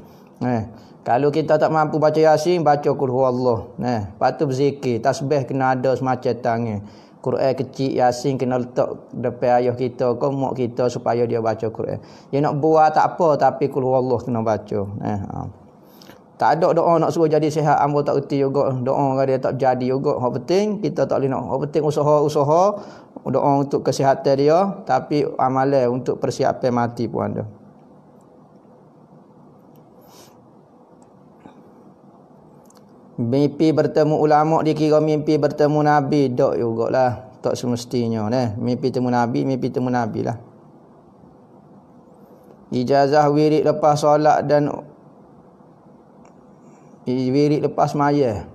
Eh, kalau kita tak mampu baca Yasin, baca Qul Huwallah. Eh, patut berzikir, tasbih kena ada semacam tangan. Quran kecil Yasin kena letak depan ayah kita ke mak kita supaya dia baca Quran. Dia nak buat tak apa tapi kul Allah kena baca. Eh, ha. Tak ada doa nak suruh jadi sihat ambo tak reti juga doa kan dia tak jadi juga. Hak penting kita tak boleh nak. Hak penting usaha-usaha doa untuk kesihatan dia tapi amalan untuk persiapan mati pun ada. Mimpi bertemu ulama dikira mimpi bertemu Nabi. Tak juga lah. Tak semestinya. Neh, Mimpi temu Nabi, mimpi temu Nabi lah. Ijazah wirid lepas solat dan wirid lepas maya.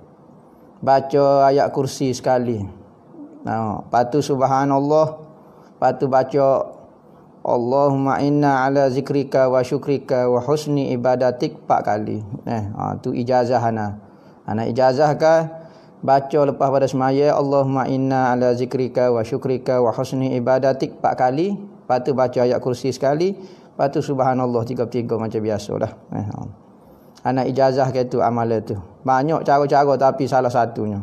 Baca ayat kursi sekali. Nah, lepas tu subhanallah. Lepas baca Allahumma inna ala zikrika wa syukrika wa husni ibadatik empat kali. Eh, ha, tu ijazah anak. Anak ijazahkah baca lepas pada semaya Allahumma inna ala zikrika wa syukrika wa husni ibadatik 4 kali lepas tu baca ayat kursi sekali lepas tu subhanallah tiga macam biasa lah eh, ha. anak ijazah ke tu amal tu banyak cara-cara tapi salah satunya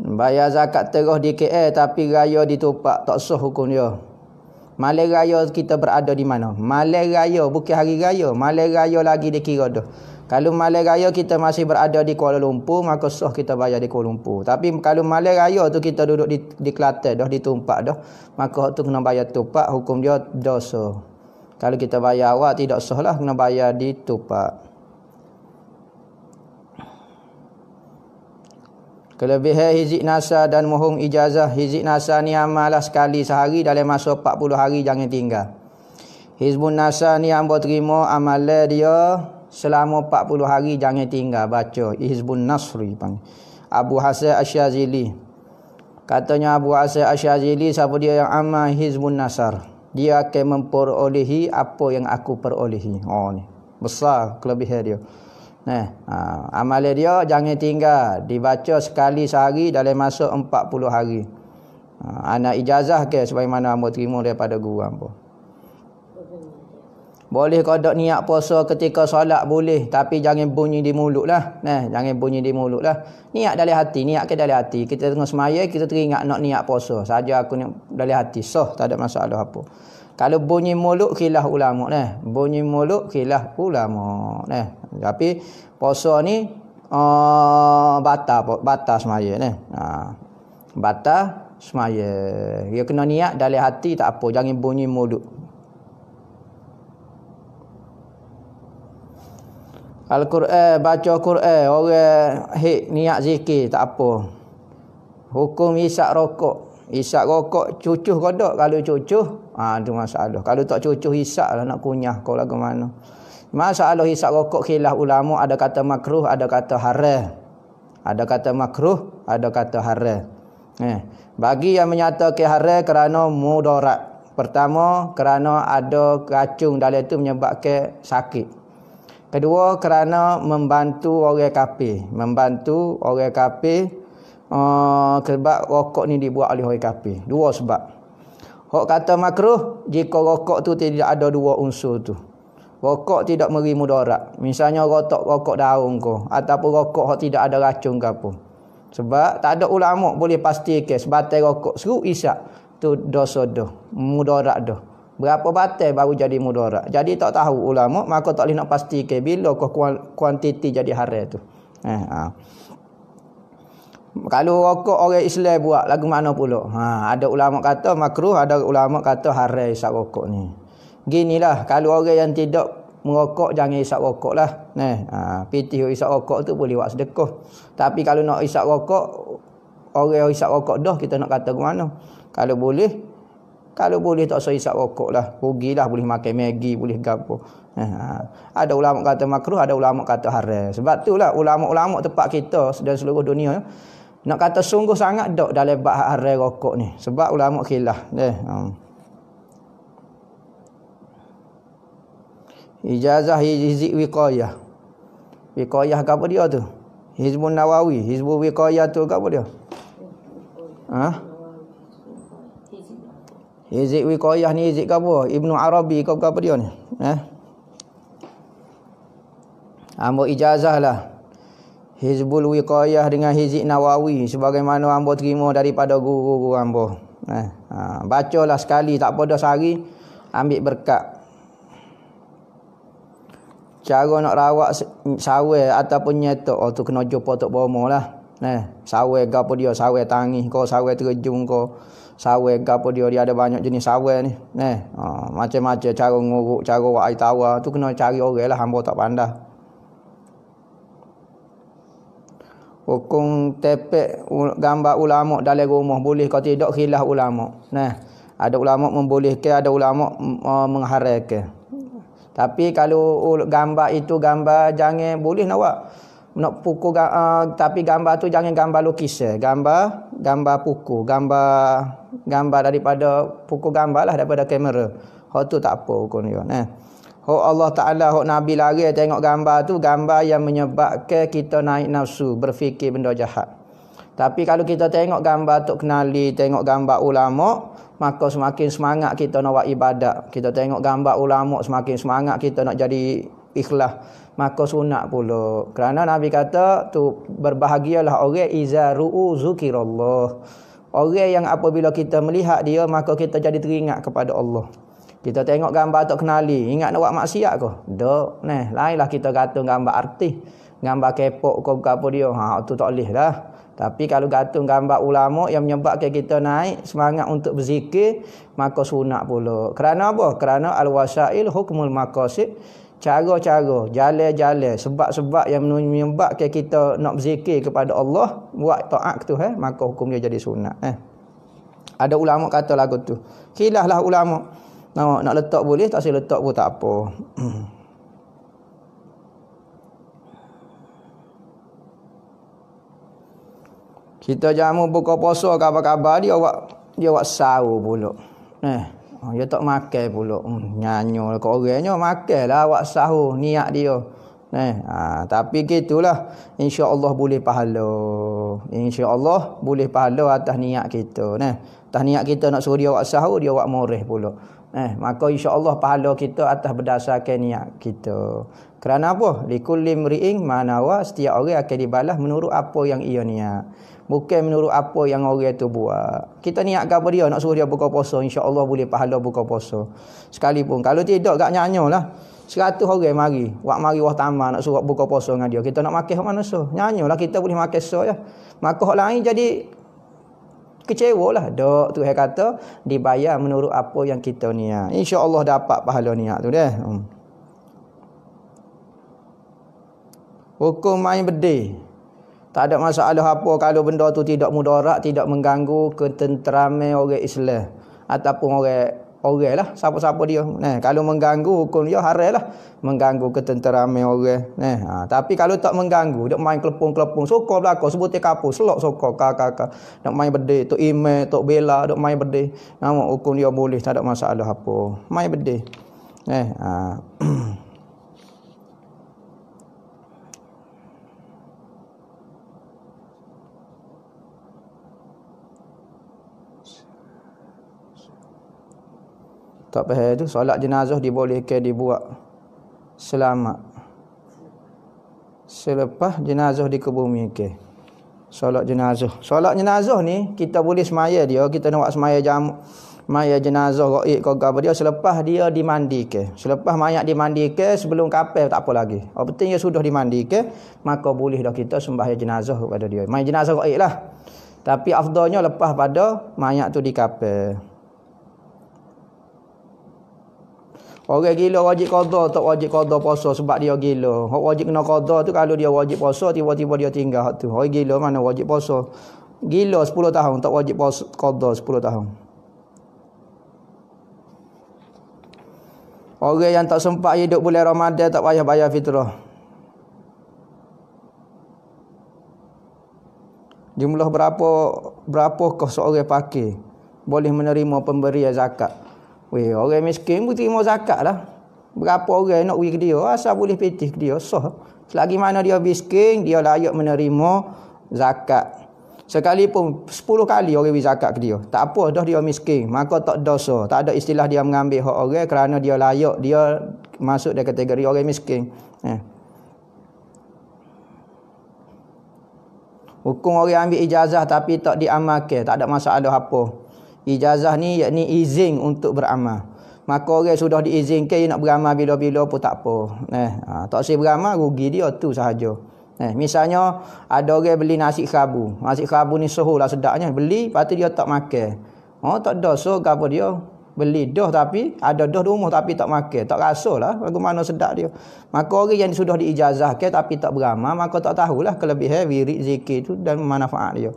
bayar zakat terus di KL tapi raya ditopak tak sah hukum dia Malam raya kita berada di mana? Malam raya bukan hari raya, malam raya lagi dikira dah. Kalau malam raya kita masih berada di Kuala Lumpur, maka sah kita bayar di Kuala Lumpur. Tapi kalau malam raya tu kita duduk di di Kelantan dah di ditumpak dah, maka tu kena bayar tumpak hukum dia dosa. Kalau kita bayar awal tidak sah lah kena bayar ditumpak. Kelebihan hizik nasa dan mohon ijazah hizik nasa ni amalah sekali sehari dalam masa 40 hari jangan tinggal. Hizbun nasa ni ambo terima amal dia selama 40 hari jangan tinggal baca Hizbun Nasri panggil. Abu Hasan asy Katanya Abu Hasan Asy-Syazili siapa dia yang amal Hizbun Nasar. Dia akan memperolehi apa yang aku perolehi. Oh ni. Besar kelebihan dia. Nah, eh, ha, amalan dia jangan tinggal. Dibaca sekali sehari dalam masa 40 hari. Ha, anak ijazah ke sebagaimana hamba terima daripada guru hamba. Boleh kodok niat puasa ketika solat boleh. Tapi jangan bunyi di mulut lah. Eh, jangan bunyi di mulut lah. Niat dari hati. Niat ke dari hati. Kita tengah semaya, kita teringat nak niat puasa. Saja aku ni dari hati. So tak ada masalah -apa kalau bunyi mulut khilaf ulama nah bunyi mulut khilaf ulama nah tapi puasa ni uh, eh, batal batal semaya nah ha. batal semaya dia kena niat dari hati tak apa jangan bunyi mulut Al-Quran baca Quran orang hik niat zikir tak apa. Hukum isak rokok Isak rokok cucuh kodok kalau cucuh ah ha, tu masalah. Kalau tak cucuh isak lah nak kunyah kau lagu mana. Masalah isak rokok khilaf ulama ada kata makruh, ada kata haram. Ada kata makruh, ada kata haram. Eh, bagi yang menyatakan haram kerana mudarat. Pertama, kerana ada kacung dalam itu menyebabkan sakit. Kedua, kerana membantu orang kafir, membantu orang kafir uh, sebab rokok ni dibuat oleh orang kafir. Dua sebab. Hok kata makruh jika rokok tu tidak ada dua unsur tu. Rokok tidak memberi mudarat. Misalnya rotok rokok daun ke ataupun rokok hok tidak ada racun ke apa. Sebab tak ada ulama boleh pastikan sebatang rokok seru isak tu dosa doh, mudarat doh. Berapa batal baru jadi mudarat. Jadi tak tahu ulama maka tak boleh nak pastikan bila kuantiti jadi haram tu. Eh, ha kalau rokok orang Islam buat lagu mana pula? Ha, ada ulama kata makruh, ada ulama kata haram isap rokok ni. Ginilah kalau orang yang tidak merokok jangan isap rokok lah. Neh, ha, piti isap rokok tu boleh buat sedekah. Tapi kalau nak isap rokok, orang yang isap rokok dah kita nak kata ke mana? Kalau boleh, kalau boleh tak usah isap rokok lah. Rugilah boleh makan Maggi, boleh gapo. Ha. ha. Ada ulama kata makruh, ada ulama kata haram. Sebab itulah ulama-ulama tempat kita dan seluruh dunia nak kata sungguh sangat dok dalam bab hari rokok ni sebab ulama khilaf deh hmm. Ha. ijazah hizib wiqayah wiqayah apa dia tu hizbun nawawi hizbun wiqayah tu apa dia ha hizib wiqayah ni hizib apa ibnu arabi kau apa dia ni eh ambo ijazah lah Hizbul Wiqayah dengan Hizik Nawawi sebagaimana hamba terima daripada guru-guru hamba. Eh, ha, bacalah sekali tak apa dah sehari ambil berkat. Cara nak rawat sawe ataupun nyetok oh, tu kena jumpa tok bomo lah. Eh, sawe gapo dia, sawe tangih kau, sawe terjun kau. Sawe gapo dia, dia ada banyak jenis sawe ni. Eh, ha, macam-macam cara nguruk, cara buat air tawar tu kena cari orang lah hamba tak pandai. hukum tepek gambar ulama dalam rumah boleh kau tidak khilaf ulama nah ada ulama membolehkan ada ulama uh, mengharamkan tapi kalau gambar itu gambar jangan boleh nak buat nak pukul uh, tapi gambar tu jangan gambar lukisan gambar gambar pukul gambar gambar daripada pukul gambar lah daripada kamera hal tu tak apa hukum dia nah Hok Allah Taala hok Nabi lagi. tengok gambar tu gambar yang menyebabkan kita naik nafsu berfikir benda jahat. Tapi kalau kita tengok gambar tok kenali, tengok gambar ulama, maka semakin semangat kita nak buat ibadat. Kita tengok gambar ulama semakin semangat kita nak jadi ikhlas. Maka sunat pula. Kerana Nabi kata tu berbahagialah orang iza ru'u zukirallah. Orang yang apabila kita melihat dia maka kita jadi teringat kepada Allah. Kita tengok gambar tak kenali. Ingat nak buat maksiat ke? Tak. lainlah kita gantung gambar artis. Gambar kepok ke apa dia. Ha, itu tak boleh lah. Tapi kalau gantung gambar ulama yang menyebabkan kita naik semangat untuk berzikir, maka sunat pula. Kerana apa? Kerana al-wasail hukmul makasib. Cara-cara, jala-jala, sebab-sebab yang menyebabkan kita nak berzikir kepada Allah, buat ta'ak tu, eh? maka hukum dia jadi sunat. Eh? Ada ulama kata lagu tu. Hilahlah ulama nak nak letak boleh tak saya letak pun tak apa hmm. kita jamu buka puasa kabar-kabar dia awak dia awak sahur pula eh oh, dia tak makan pula hmm, nyanyo lah kau orangnya makanlah awak sahur niat dia eh ha, tapi gitulah insya Allah boleh pahala Allah boleh pahala atas niat kita nah atas niat kita nak suruh dia awak sahur dia awak moreh pula Eh, maka insya-Allah pahala kita atas berdasarkan niat kita. Kerana apa? Likulli mri'in ma nawa, setiap orang akan dibalas menurut apa yang ia niat. Bukan menurut apa yang orang itu buat. Kita niat kepada dia nak suruh dia buka puasa, insya-Allah boleh pahala buka puasa. Sekalipun kalau tidak gak nyanyolah. 100 orang mari, wak mari wah tamak nak suruh buka puasa dengan dia. Kita nak makan hak manusia. Nyanyolah kita boleh makan so ya. Lah. Maka hak lain jadi kecewa lah. Dok Tuhan kata dibayar menurut apa yang kita niat. InsyaAllah dapat pahala niat tu deh. Hmm. Hukum main bedih. Tak ada masalah apa kalau benda tu tidak mudarat, tidak mengganggu ketenteraman orang Islam ataupun orang orang lah siapa-siapa dia nah, kalau mengganggu hukum dia haram lah mengganggu ketenteraan orang nah, ha, tapi kalau tak mengganggu dia main kelepung-kelepung sokor belakang sebut dia kapur selok sokor kakak-kakak nak main bedih tu ime, tu bela nak main bedih nama hukum dia boleh tak ada masalah apa main bedih eh ha. tak payah itu solat jenazah dibolehkan dibuat selama selepas jenazah dikebumikan solat jenazah solat jenazah ni kita boleh semaya dia kita nak buat semaya jam maya jenazah gaib kau gapo dia selepas dia dimandikan selepas mayat dimandikan sebelum kapal tak apa lagi apa penting dia sudah dimandikan maka boleh dah kita sembah jenazah kepada dia maya jenazah gaib lah tapi afdalnya lepas pada mayat tu dikapal Orang gila wajib qada tak wajib qada puasa sebab dia gila. Hak wajib kena qada tu kalau dia wajib puasa tiba-tiba dia tinggal hak tu. Orang gila mana wajib puasa? Gila 10 tahun tak wajib puasa qada 10 tahun. Orang yang tak sempat hidup bulan Ramadan tak payah bayar fitrah. Jumlah berapa berapakah seorang pakai boleh menerima pemberian zakat? Weh, orang miskin mesti mau zakat lah. Berapa orang nak pergi ke dia, asal boleh petih ke dia, sah. Selagi mana dia miskin, dia layak menerima zakat. Sekalipun sepuluh kali orang pergi zakat ke dia. Tak apa dah dia miskin. Maka tak dosa. Tak ada istilah dia mengambil hak orang kerana dia layak. Dia masuk dalam kategori orang miskin. Eh. Hukum orang ambil ijazah tapi tak diamalkan. Tak ada masalah apa. Ijazah ni yakni izin untuk beramal. Maka orang sudah diizinkan nak beramal bila-bila pun tak apa. Eh, ha, tak usah beramal rugi dia tu sahaja. Eh, misalnya ada orang beli nasi kabu. Nasi kabu ni sehulah sedaknya. Beli, lepas tu dia tak makan. Oh, tak ada. So, apa dia? Beli dah tapi ada dah rumah tapi tak makan. Tak rasa lah bagaimana sedap dia. Maka orang yang sudah diijazahkan tapi tak beramal. Maka tak tahulah kelebihan wirid zikir itu dan manfaat dia.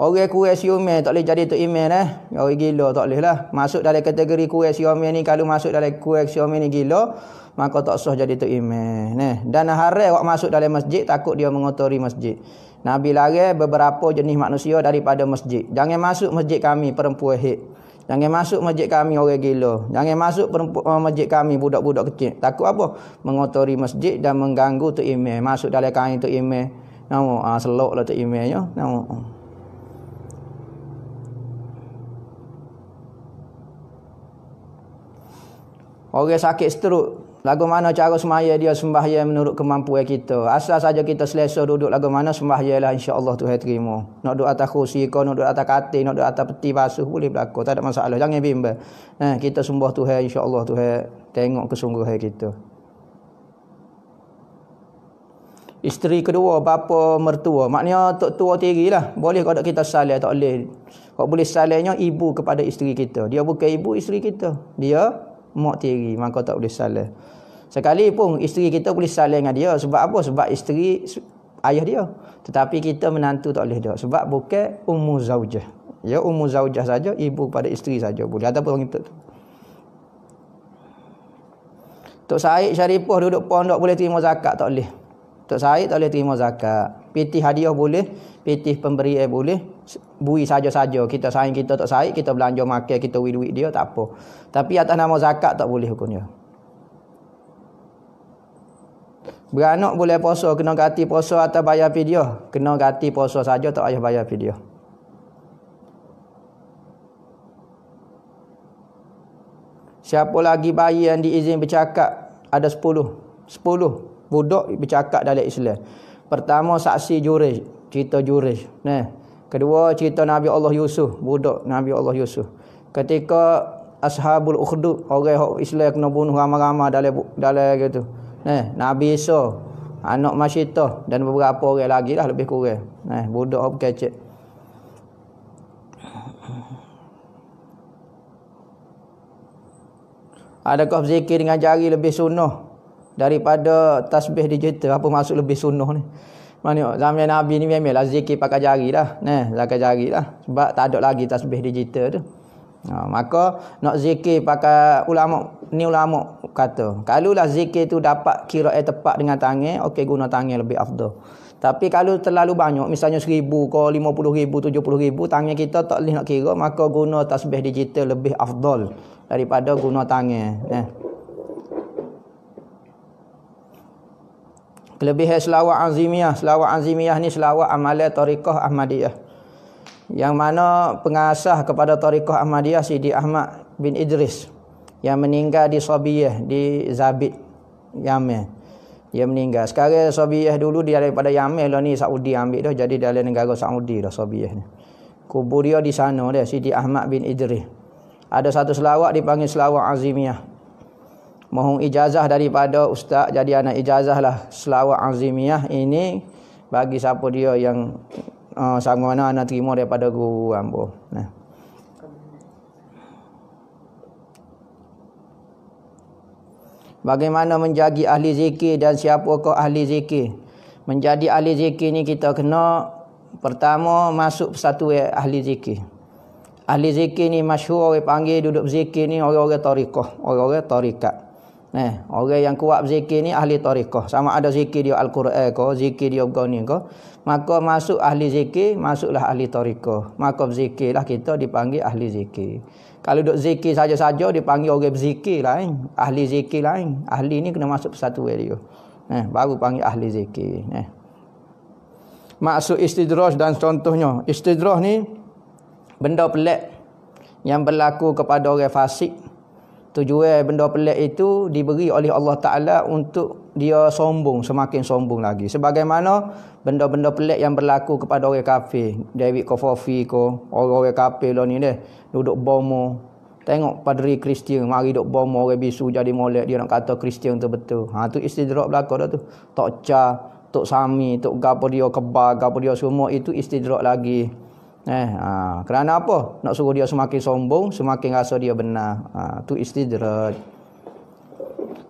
Orang kurang siomel tak boleh jadi tu imel eh. Orang gila tak boleh lah. Masuk dalam kategori kurang siomel ni kalau masuk dalam kurang siomel ni gila, maka tak sah jadi tu imel neh. Dan haram awak masuk dalam masjid takut dia mengotori masjid. Nabi larang beberapa jenis manusia daripada masjid. Jangan masuk masjid kami perempuan hit. Jangan masuk masjid kami orang gila. Jangan masuk perempuan eh, masjid kami budak-budak kecil. Takut apa? Mengotori masjid dan mengganggu tu imel. Masuk dalam kain tok imel. Nama, ah, selok lah tok imelnya. Nama. Orang sakit stroke Lagu mana cara semaya dia sembahyang menurut kemampuan kita. Asal saja kita selesa duduk lagu mana sembahyang lah insya Allah Tuhan terima. Nak doa atas kursi kau, nak doa atas katil, nak doa atas peti basuh boleh berlaku. Tak ada masalah. Jangan bimbang. Eh, kita sembah Tuhan Allah Tuhan tengok kesungguhan kita. Isteri kedua, bapa mertua. Maknanya tok tua tiri lah. Boleh kalau kita salih tak boleh. Kalau boleh salihnya ibu kepada isteri kita. Dia bukan ibu isteri kita. Dia mak tiri maka tak boleh salah sekali pun isteri kita boleh salah dengan dia sebab apa sebab isteri ayah dia tetapi kita menantu tak boleh dia sebab bukan ummu zaujah ya ummu zaujah saja ibu pada isteri saja boleh ataupun orang itu Tok Said Syarifah duduk pondok boleh terima zakat tak boleh Tok Said tak boleh terima zakat Piti hadiah boleh, piti pemberi eh, boleh. Bui saja-saja. Kita saing kita tak saing, kita belanja makan, kita wui duit dia tak apa. Tapi atas nama zakat tak boleh hukumnya. Beranak boleh puasa, kena ganti puasa atau bayar fidyah. Kena ganti puasa saja tak payah bayar fidyah. Siapa lagi bayi yang diizin bercakap? Ada sepuluh, sepuluh budok bercakap dalam Islam. Pertama saksi juris, cerita juris. Nah. Kedua cerita Nabi Allah Yusuf, budak Nabi Allah Yusuf. Ketika Ashabul Ukhdud, orang hok Islam kena bunuh ramai-ramai dalam dalam gitu. Nah, Nabi Isa, anak Masyita dan beberapa orang lagi lah lebih kurang. Nah, budak hok kecek. Adakah berzikir dengan jari lebih sunnah daripada tasbih digital apa masuk lebih sunnah ni mana zaman nabi ni memang lah zikir pakai jari lah nah pakai jari lah sebab tak ada lagi tasbih digital tu ha, maka nak zikir pakai ulama ni ulama kata kalau lah zikir tu dapat kira eh tepat dengan tangan okey guna tangan lebih afdol. tapi kalau terlalu banyak misalnya seribu, kau lima puluh ribu, tujuh puluh ribu tangan kita tak boleh nak kira maka guna tasbih digital lebih afdol daripada guna tangan eh. Kelebihan selawat azimiyah. Selawat azimiyah ni selawat amalia tarikah Ahmadiyah. Yang mana pengasah kepada tarikah Ahmadiyah si di Ahmad bin Idris. Yang meninggal di Sabiyah, di Zabit Yamin. Dia meninggal. Sekarang Sabiyah dulu dia daripada Yamin lah ni Saudi ambil dah. Jadi dalam negara Saudi dah Sabiyah ni. Kubur dia di sana dia, Sidi Ahmad bin Idris. Ada satu selawat dipanggil selawat azimiyah mohon ijazah daripada ustaz jadi anak ijazah lah selawat azimiyah ini bagi siapa dia yang uh, sanggup anak, anak terima daripada guru ambo nah Bagaimana menjadi ahli zikir dan siapakah ahli zikir? Menjadi ahli zikir ni kita kena pertama masuk satu ahli zikir. Ahli zikir ni masyhur orang panggil duduk zikir ni orang-orang tarikah, orang-orang tarikat. Nah, eh, orang yang kuat zikir ni ahli tariqah. Sama ada zikir dia Al-Quran ke, zikir dia gauni ke. Maka masuk ahli zikir, masuklah ahli tariqah. Maka zikirlah kita dipanggil ahli zikir. Kalau duk zikir saja-saja dipanggil orang berzikir lain, eh? ahli zikir lain. Eh? Ahli ni kena masuk satu dia. Eh, baru panggil ahli zikir. Eh. Maksud istidraj dan contohnya, istidraj ni benda pelak yang berlaku kepada orang fasik tujuan benda pelik itu diberi oleh Allah Ta'ala untuk dia sombong, semakin sombong lagi. Sebagaimana benda-benda pelik yang berlaku kepada orang kafir. David Kofofi ko, orang-orang kafir lah ni deh. Duduk bomo. Tengok padri Kristian, mari duduk bomo orang bisu jadi molek. Dia nak kata Kristian tu betul. Ha, tu istidrak belakang dah tu. Tok Cah, Tok Sami, Tok Gapodio Kebar, Gapodio semua itu istidrak lagi. Eh, ha, kerana apa? Nak suruh dia semakin sombong, semakin rasa dia benar. Ha, tu istidraj.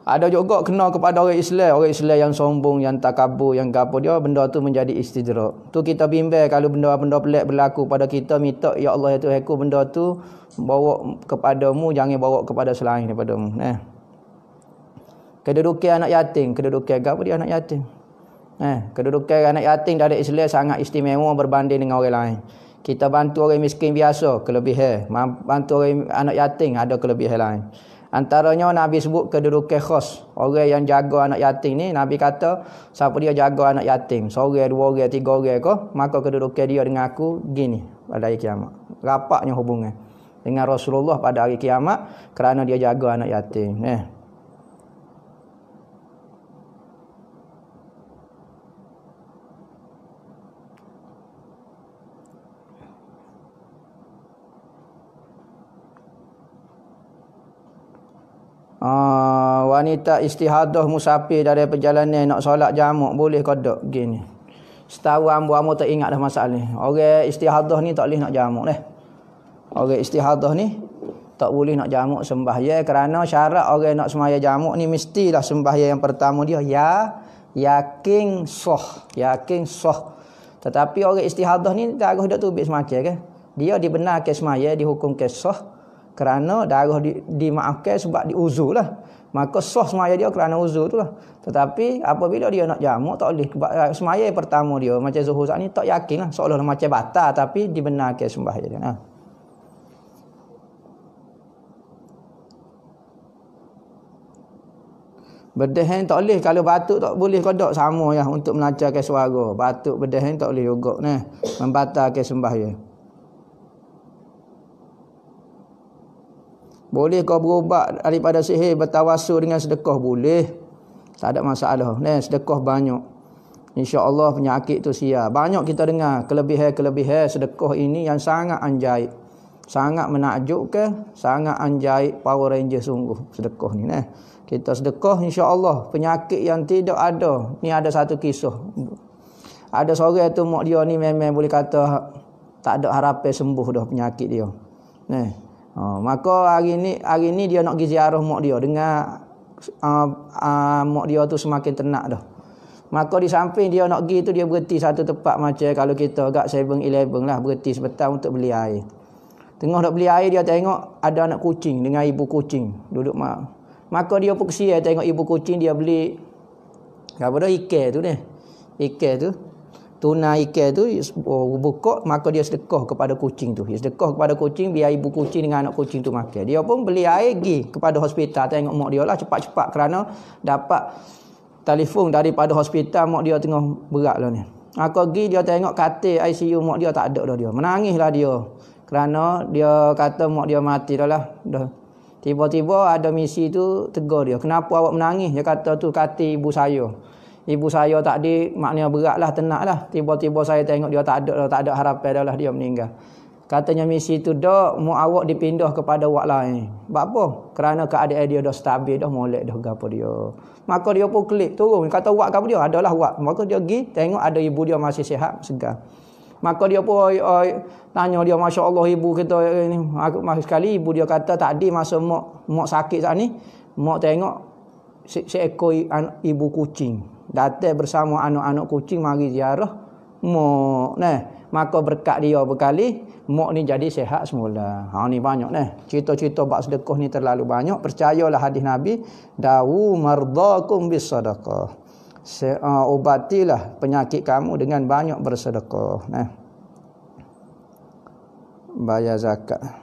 Ada juga kena kepada orang Islam, orang Islam yang sombong, yang takabur, yang gapo dia, benda tu menjadi istidraj. Tu kita bimbel kalau benda-benda pelik berlaku pada kita, minta ya Allah ya Tuhan aku benda tu bawa kepadamu, jangan bawa kepada selain daripada mu. Eh. Kedudukan anak yatim, kedudukan gapo dia anak yatim. Eh, kedudukan anak yatim dari Islam sangat istimewa berbanding dengan orang lain. Kita bantu orang miskin biasa kelebihan. Bantu orang anak yatim ada kelebihan lain. Antaranya Nabi sebut kedudukan khas. Orang yang jaga anak yatim ni Nabi kata siapa dia jaga anak yatim. Seorang, dua orang, tiga orang ke maka kedudukan dia dengan aku gini pada hari kiamat. Rapatnya hubungan dengan Rasulullah pada hari kiamat kerana dia jaga anak yatim. Eh. Ah, wanita istihadah musafir dari perjalanan nak solat jamak boleh ke tak gini setahu ambo ambo tak ingat dah masalah ni orang istihadah ni tak boleh nak jamak dah orang istihadah ni tak boleh nak jamak sembahyang kerana syarat orang nak sembahyang jamak ni mestilah sembahyang yang pertama dia ya yakin sah yakin sah tetapi orang istihadah ni tak agak dak tubik semakin kan dia dibenarkan sembahyang dihukum kesah sah kerana darah di, dimaafkan sebab diuzur lah. Maka soh semaya dia kerana uzur tu lah. Tetapi apabila dia nak jamuk tak boleh. Eh, semaya pertama dia macam Zuhur saat ni tak yakin lah. Seolah-olah macam batal tapi dibenarkan sembahnya dia. Ha. Berdehen tak boleh kalau batuk tak boleh kodok sama ya untuk melancarkan suara. Batuk berdehen tak boleh juga ni. Membatalkan sembahyang. Boleh kau berubat daripada sihir bertawasul dengan sedekah? Boleh. Tak ada masalah. Ni sedekah banyak. Insya Allah penyakit tu sia. Banyak kita dengar kelebihan-kelebihan sedekah ini yang sangat anjay, Sangat menakjubkan. Sangat anjay Power Ranger sungguh sedekah ni. Nah. Kita sedekah Allah penyakit yang tidak ada. Ni ada satu kisah. Ada seorang tu mak dia ni memang boleh kata tak ada harapan sembuh dah penyakit dia. Nah. Ha, maka hari ni hari ni dia nak pergi ziarah mak dia dengan uh, ha, uh, ha, mak dia tu semakin tenak dah. Maka di samping dia nak pergi tu dia berhenti satu tempat macam kalau kita agak 7-Eleven lah berhenti sebentar untuk beli air. Tengah nak beli air dia tengok ada anak kucing dengan ibu kucing duduk mak. Maka dia pun kesian tengok ibu kucing dia beli apa dah ikan tu ni. Ikan tu tunai ikan tu oh, buka maka dia sedekah kepada kucing tu dia sedekah kepada kucing biar ibu kucing dengan anak kucing tu makan dia pun beli air pergi kepada hospital tengok mak dia lah cepat-cepat kerana dapat telefon daripada hospital mak dia tengah berat lah ni aku pergi dia tengok katil ICU mak dia tak ada dah dia menangis lah dia kerana dia kata mak dia mati dah lah dah tiba-tiba ada misi tu tegur dia kenapa awak menangis dia kata tu katil ibu saya ibu saya tadi maknanya beratlah tenatlah tiba-tiba saya tengok dia tak ada dah tak ada harapan dah lah dia meninggal katanya misi tu dok mu awak dipindah kepada wak lain sebab apa kerana keadaan dia dah stabil dah molek dah gapo dia maka dia pun klik turun kata wak kamu dia adalah wak maka dia pergi tengok ada ibu dia masih sihat segar Maka dia pun oi, oi, tanya dia, Masya Allah ibu kita ini. Aku, masa sekali ibu dia kata, tadi masa mak, mak sakit saat ni, mak tengok se seekor ibu kucing datang bersama anak-anak kucing mari ziarah mak nah maka berkat dia berkali mak ni jadi sehat semula ha ni banyak nah cerita-cerita bab sedekah ni terlalu banyak percayalah hadis nabi dawu mardakum bis sadaqah Se- uh, obatilah penyakit kamu dengan banyak bersedekah nah bayar zakat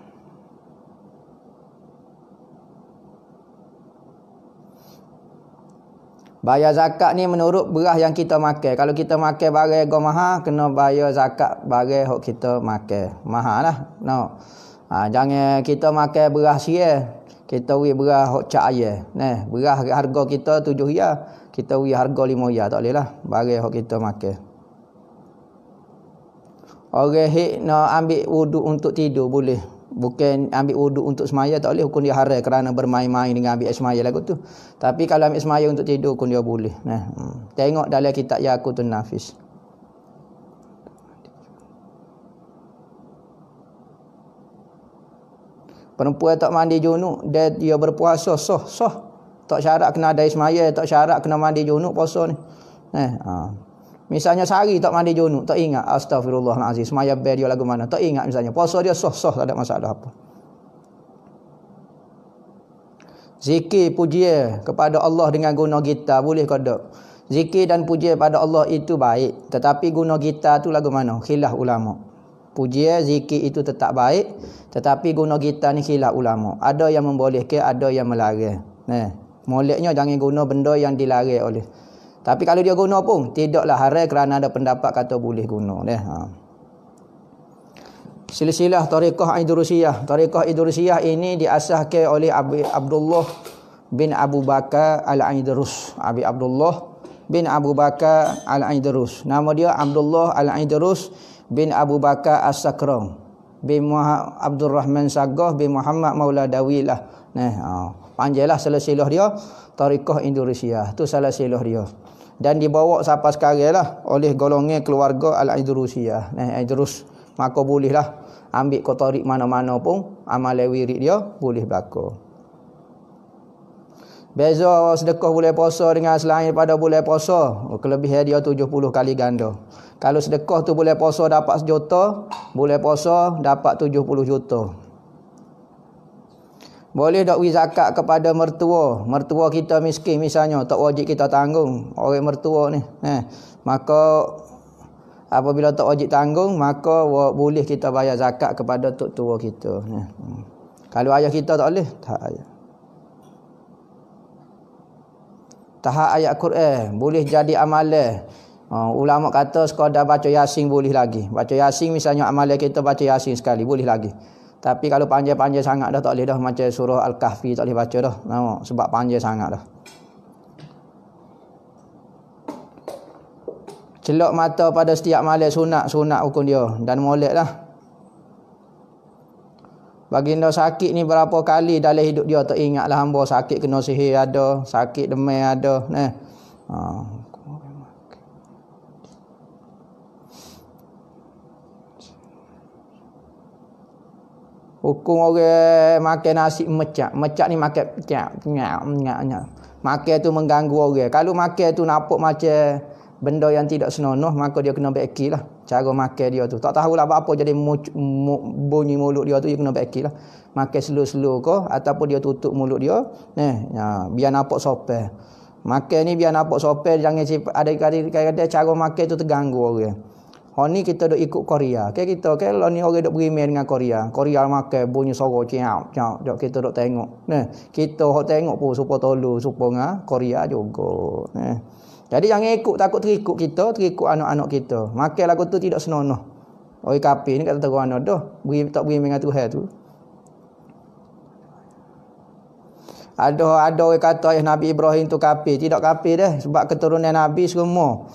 Bayar zakat ni menurut beras yang kita makan. Kalau kita makan barang yang mahal, kena bayar zakat barang yang kita makan. Mahal lah. No. Ha, jangan kita makan beras siya. Kita beri beras yang cahaya. Nah, beras harga kita tujuh ya. Kita beri harga lima ya. Tak boleh lah. Barang yang kita makan. Orang yang nak ambil wuduk untuk tidur boleh bukan ambil wuduk untuk semaya tak boleh hukum dia haram kerana bermain-main dengan ambil semaya lagu tu. Tapi kalau ambil semaya untuk tidur hukum dia boleh. Nah, hmm. tengok dalam kitab tu Nafis. Perempuan tak mandi junuk, dia, dia berpuasa, soh, soh. Tak syarat kena ada ismaya, tak syarat kena mandi junuk, puasa ni. Eh, ah. Misalnya sehari tak mandi junub, tak ingat astagfirullahalazim. Semayam ber dia lagu mana? Tak ingat misalnya. Puasa dia sah-sah tak ada masalah apa. Zikir pujian kepada Allah dengan guna gitar boleh ke tak? Zikir dan pujian kepada Allah itu baik, tetapi guna gitar tu lagu mana? Khilaf ulama. Pujian zikir itu tetap baik, tetapi guna gitar ni khilaf ulama. Ada yang membolehkan, ada yang melarang. Nah, eh. moleknya jangan guna benda yang dilarang oleh. Tapi kalau dia guna pun, tidaklah haram kerana ada pendapat kata boleh guna. Ya. Ha. Silsilah Tariqah Idrusiyah. Tariqah Idrusiyah ini diasahkan oleh Abi Abdullah bin Abu Bakar Al-Idrus. Abi Abdullah bin Abu Bakar Al-Idrus. Nama dia Abdullah Al-Idrus bin Abu Bakar As-Sakram. Bin Muhammad Abdul Rahman Sagah bin Muhammad Maula Dawilah. Nah, oh. panjanglah silsilah dia. Tariqah Indonesia. tu salah silsilah dia dan dibawa sampai sekarang lah oleh golongan keluarga Al-Idrusiyah. Nah, Idrus maka boleh lah ambil kotorik mana-mana pun amal wirid dia boleh berlaku. Beza sedekah boleh puasa dengan selain pada boleh puasa, kelebihan dia 70 kali ganda. Kalau sedekah tu boleh puasa dapat sejuta, boleh puasa dapat 70 juta. Boleh dak wi zakat kepada mertua? Mertua kita miskin misalnya, tak wajib kita tanggung orang mertua ni. Eh, maka apabila tak wajib tanggung, maka boleh kita bayar zakat kepada tok tua kita. Eh. Hmm. Kalau ayah kita tak boleh, tak ayah. Tahap ayat Quran boleh jadi amalan. Uh, oh, ulama kata sekadar baca Yasin boleh lagi. Baca Yasin misalnya amalan kita baca Yasin sekali boleh lagi. Tapi kalau panjang-panjang sangat dah tak boleh dah macam surah Al-Kahfi tak boleh baca dah. Nama sebab panjang sangat dah. Celok mata pada setiap malam sunat sunat hukum dia dan molek lah. Baginda sakit ni berapa kali dalam hidup dia tak ingatlah hamba sakit kena sihir ada, sakit demam ada, nah. Ha, Hukum orang makan nasi mecak. Mecak ni makan pecak. Makan tu mengganggu orang. Kalau makan tu nampak macam benda yang tidak senonoh, maka dia kena beki lah. Cara makan dia tu. Tak tahulah apa-apa jadi bunyi mulut dia tu, dia kena beki lah. Makan slow-slow ke, ataupun dia tutup mulut dia. Eh, ya, biar nampak sopeh. Makan ni biar nampak sopeh, jangan cip, ada kadang-kadang cara makan tu terganggu orang. Ha ni kita dok ikut Korea. Okey kita okey lah ni orang dok main dengan Korea. Korea makan bunyi suara ciao ciao dok kita dok tengok. Nah, kita hok tengok pun serupa tolu serupa dengan Korea juga. Nah. Jadi jangan ikut takut terikut kita, terikut anak-anak kita. Makan lagu tu tidak senonoh. Orang kafir ni kata tegur anak dah. Beri tak beri dengan Tuhan tu. Ada ada orang kata ayah eh, Nabi Ibrahim tu kafir, tidak kafir dah sebab keturunan Nabi semua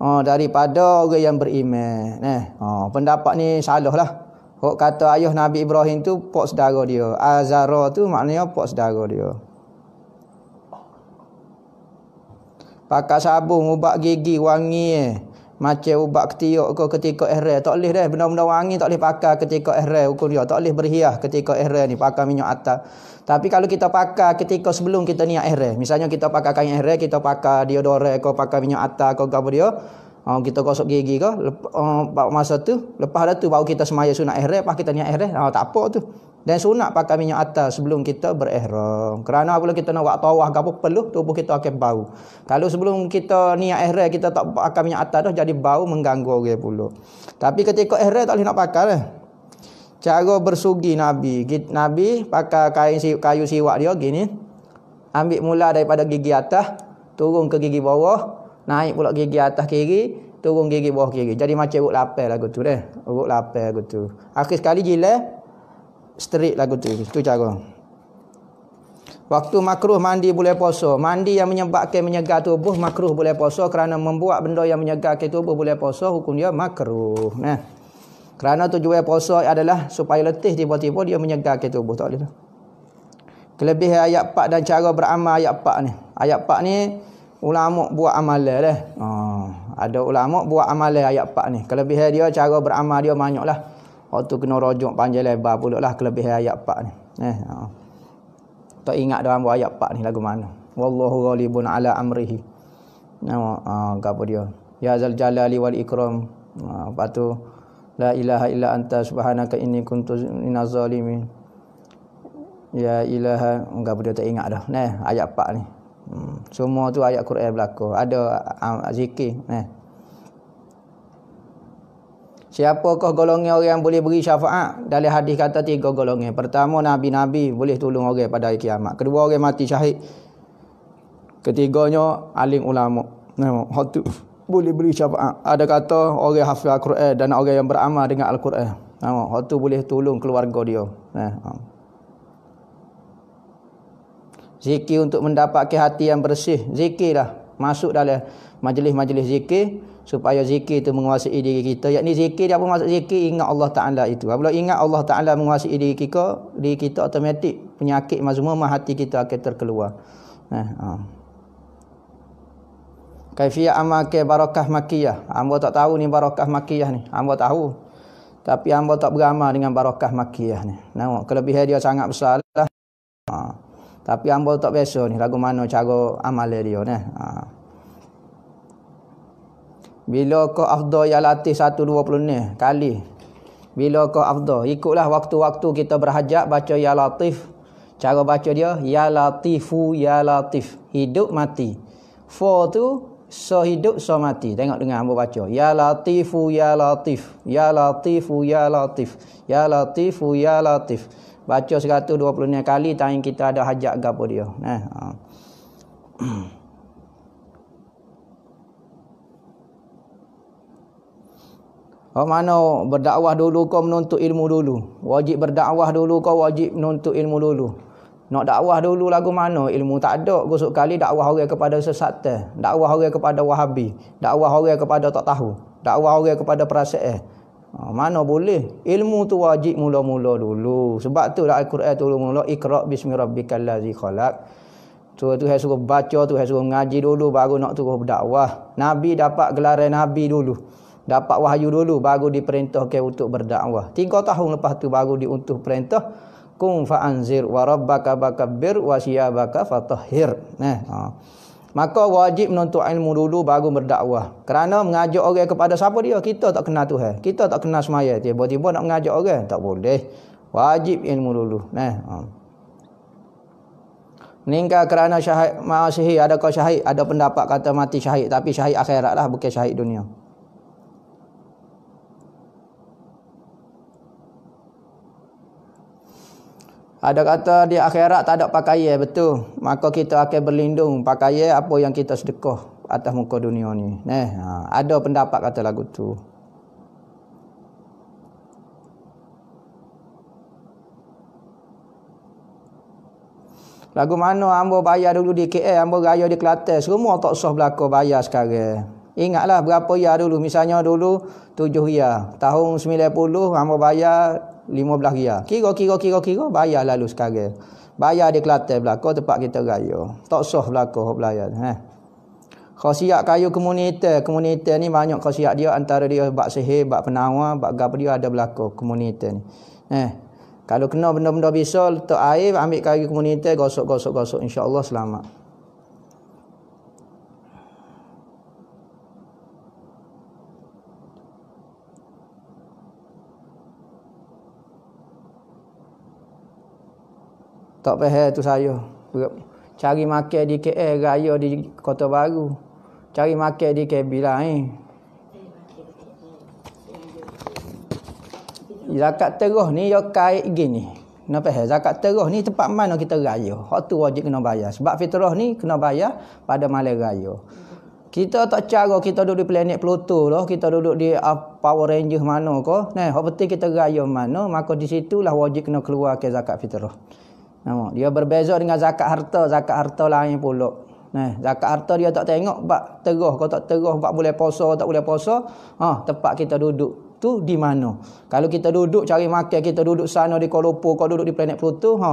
ha, daripada orang yang beriman. Nah, eh. ha, pendapat ni salah lah. Hok kata ayah Nabi Ibrahim tu pok saudara dia. Azara tu maknanya pok saudara dia. Pakai sabun ubat gigi wangi eh macam ubat ketiuk ke ketika ihram tak boleh dah benda-benda wangi tak boleh pakai ketika ihram ukur dia tak boleh berhias ketika ihram ni pakai minyak atas tapi kalau kita pakai ketika sebelum kita niat ihram misalnya kita pakai kain ihram kita pakai deodorant ke pakai minyak atas ke kau dia Oh, kita gosok gigi ke lep, um, masa tu lepas dah tu baru kita semaya sunat ihram lepas kita niat ihram oh, ha, tak apa tu dan sunat pakai minyak atas sebelum kita berihram. Kerana apabila kita nak buat tawaf ke apa, peluh tubuh kita akan bau. Kalau sebelum kita niat ihram kita tak pakai minyak atas dah jadi bau mengganggu orang pula. Tapi ketika ihram tak boleh nak pakai lah. Cara bersugi Nabi. Nabi pakai kain kayu siwak dia gini. Ambil mula daripada gigi atas, turun ke gigi bawah, naik pula gigi atas kiri, turun gigi bawah kiri. Jadi macam urut lapar lagu tu deh. Urut lapar lagu tu. Akhir sekali jilat, straight lagu tu. Itu cara. Waktu makruh mandi boleh poso. Mandi yang menyebabkan menyegar tubuh makruh boleh poso kerana membuat benda yang menyegarkan tubuh boleh poso. hukum dia makruh. Nah. Kerana tujuan poso adalah supaya letih tiba-tiba dia menyegarkan tubuh tak boleh. Kelebihan ayat pak dan cara beramal ayat pak ni. Ayat pak ni ulama buat amalan dah. Oh, ha. ada ulama buat amalan ayat pak ni. Kelebihan dia cara beramal dia banyaklah. lah waktu kena rojok panjang lebar pula lah kelebihan ayat pak ni eh oh. tak ingat dalam buat ayat 4 ni lagu mana wallahu ghalibun ala amrihi nah oh, oh, apa dia ya zal jalali wal ikram oh, ha, apa tu la ilaha illa anta subhanaka inni kuntu minaz zalimin ya ilaha apa dia tak ingat dah nah ayat pak ni hmm. semua tu ayat Quran berlaku ada um, zikir nah eh. Siapakah golongan orang yang boleh beri syafaat? Dari hadis kata tiga golongan. Pertama nabi-nabi boleh tolong orang pada hari kiamat. Kedua orang mati syahid. Ketiganya alim ulama. Nah, boleh beri syafaat. Ada kata orang hafiz Al-Quran dan orang yang beramal dengan Al-Quran. Nah, tu boleh tolong keluarga dia. Nah. Ha. Zikir untuk mendapatkan hati yang bersih. Zikirlah masuk dalam majlis-majlis zikir supaya zikir itu menguasai diri kita. Yakni zikir dia apa maksud zikir ingat Allah Taala itu. Apabila ingat Allah Taala menguasai diri kita, diri kita automatik penyakit mazmum mah hati kita akan terkeluar. Nah, eh, ha. Kaifiyah amake barakah makiyah. Hamba tak tahu ni barakah makiyah ni. Hamba tahu. Tapi hamba tak beramal dengan barakah makiyah ni. Nampak kelebihan dia sangat besar lah. Ha. Tapi hamba tak biasa ni. Lagu mana cara amal dia ni. Eh? Ha. Bila kau afdol yang latih 120 ni kali. Bila kau afdol. Ikutlah waktu-waktu kita berhajat baca ya latif. Cara baca dia. Ya latifu ya latif. Hidup mati. For tu. So hidup so mati. Tengok dengan ambil baca. Ya latifu ya latif. Ya latifu ya latif. Ya latifu ya latif. Baca 120 ni kali. Tanya kita ada hajat ke apa dia. Eh. Ha. Kau mana berdakwah dulu kau menuntut ilmu dulu. Wajib berdakwah dulu kau wajib menuntut ilmu dulu. Nak dakwah dulu lagu mana ilmu tak ada. gusuk kali dakwah orang kepada sesat. Dakwah orang kepada wahabi. Dakwah orang kepada tak tahu. Dakwah orang kepada perasaan. Eh. Ha, mana boleh ilmu tu wajib mula-mula dulu sebab tu dalam al-Quran tu mula-mula ikra bismi rabbikal ladzi khalaq tu tu hai suruh baca tu hai suruh ngaji dulu baru nak turun berdakwah nabi dapat gelaran nabi dulu dapat wahyu dulu baru diperintahkan untuk berdakwah. Tiga tahun lepas tu baru diuntuh perintah kum anzir wa rabbaka bakabbir wa siyabaka fatahhir. Nah. Eh, ha. Maka wajib menuntut ilmu dulu baru berdakwah. Kerana mengajak orang kepada siapa dia? Kita tak kenal Tuhan. Kita tak kenal semaya. Tiba-tiba nak mengajak orang. Tak boleh. Wajib ilmu dulu. Nah. Eh, ha. Meninggal kerana syahid. Masih ada kau syahid. Ada pendapat kata mati syahid. Tapi syahid akhirat lah. Bukan syahid dunia. Ada kata di akhirat tak ada pakaian, betul. Maka kita akan berlindung pakaian apa yang kita sedekah atas muka dunia ni. Neh, ha. ada pendapat kata lagu tu. Lagu mana hamba bayar dulu di KL, hamba raya di Kelantan, semua tak sah belako bayar sekarang. Ingatlah berapa ya dulu, misalnya dulu 7 ya. Tahun 90 hamba bayar 15 gia. Kira-kira kira-kira bayar lalu sekarang. Bayar di Kelantan belaka tempat kita raya. Tak sah belaka hok belayar eh. Khasiat kayu komuniti, komuniti ni banyak khasiat dia antara dia bab sihir, bab penawar, bab gapo dia ada belaka komuniti ni. Eh. Kalau kena benda-benda bisa letak air ambil kayu komuniti gosok-gosok-gosok insya-Allah selamat. Tak faham tu saya. Cari makan di KL raya di Kota Baru. Cari makan di KB lain. Eh? Zakat terus ni yo kait gini. Kenapa he? Zakat terus ni tempat mana kita raya. Hak tu wajib kena bayar. Sebab fitrah ni kena bayar pada malam raya. Kita tak cara kita duduk di planet Pluto lah. Kita duduk di uh, Power Rangers mana kau. Nah, hak penting kita raya mana. Maka di situlah wajib kena keluar ke zakat fitrah. Nama dia berbeza dengan zakat harta, zakat harta lain pula. Nah, zakat harta dia tak tengok bab terah kau tak terah bab boleh puasa tak boleh puasa. Ha, tempat kita duduk tu di mana? Kalau kita duduk cari makan, kita duduk sana di Kuala Lumpur, kau duduk di planet Pluto, ha.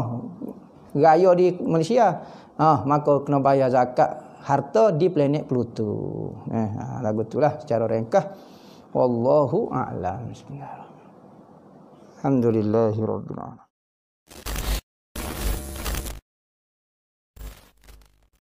Raya di Malaysia. Ha, maka kena bayar zakat harta di planet Pluto. Eh, ha, lagu itulah secara ringkas. Wallahu a'lam. Bismillahirrahmanirrahim. Alhamdulillahirabbil alamin.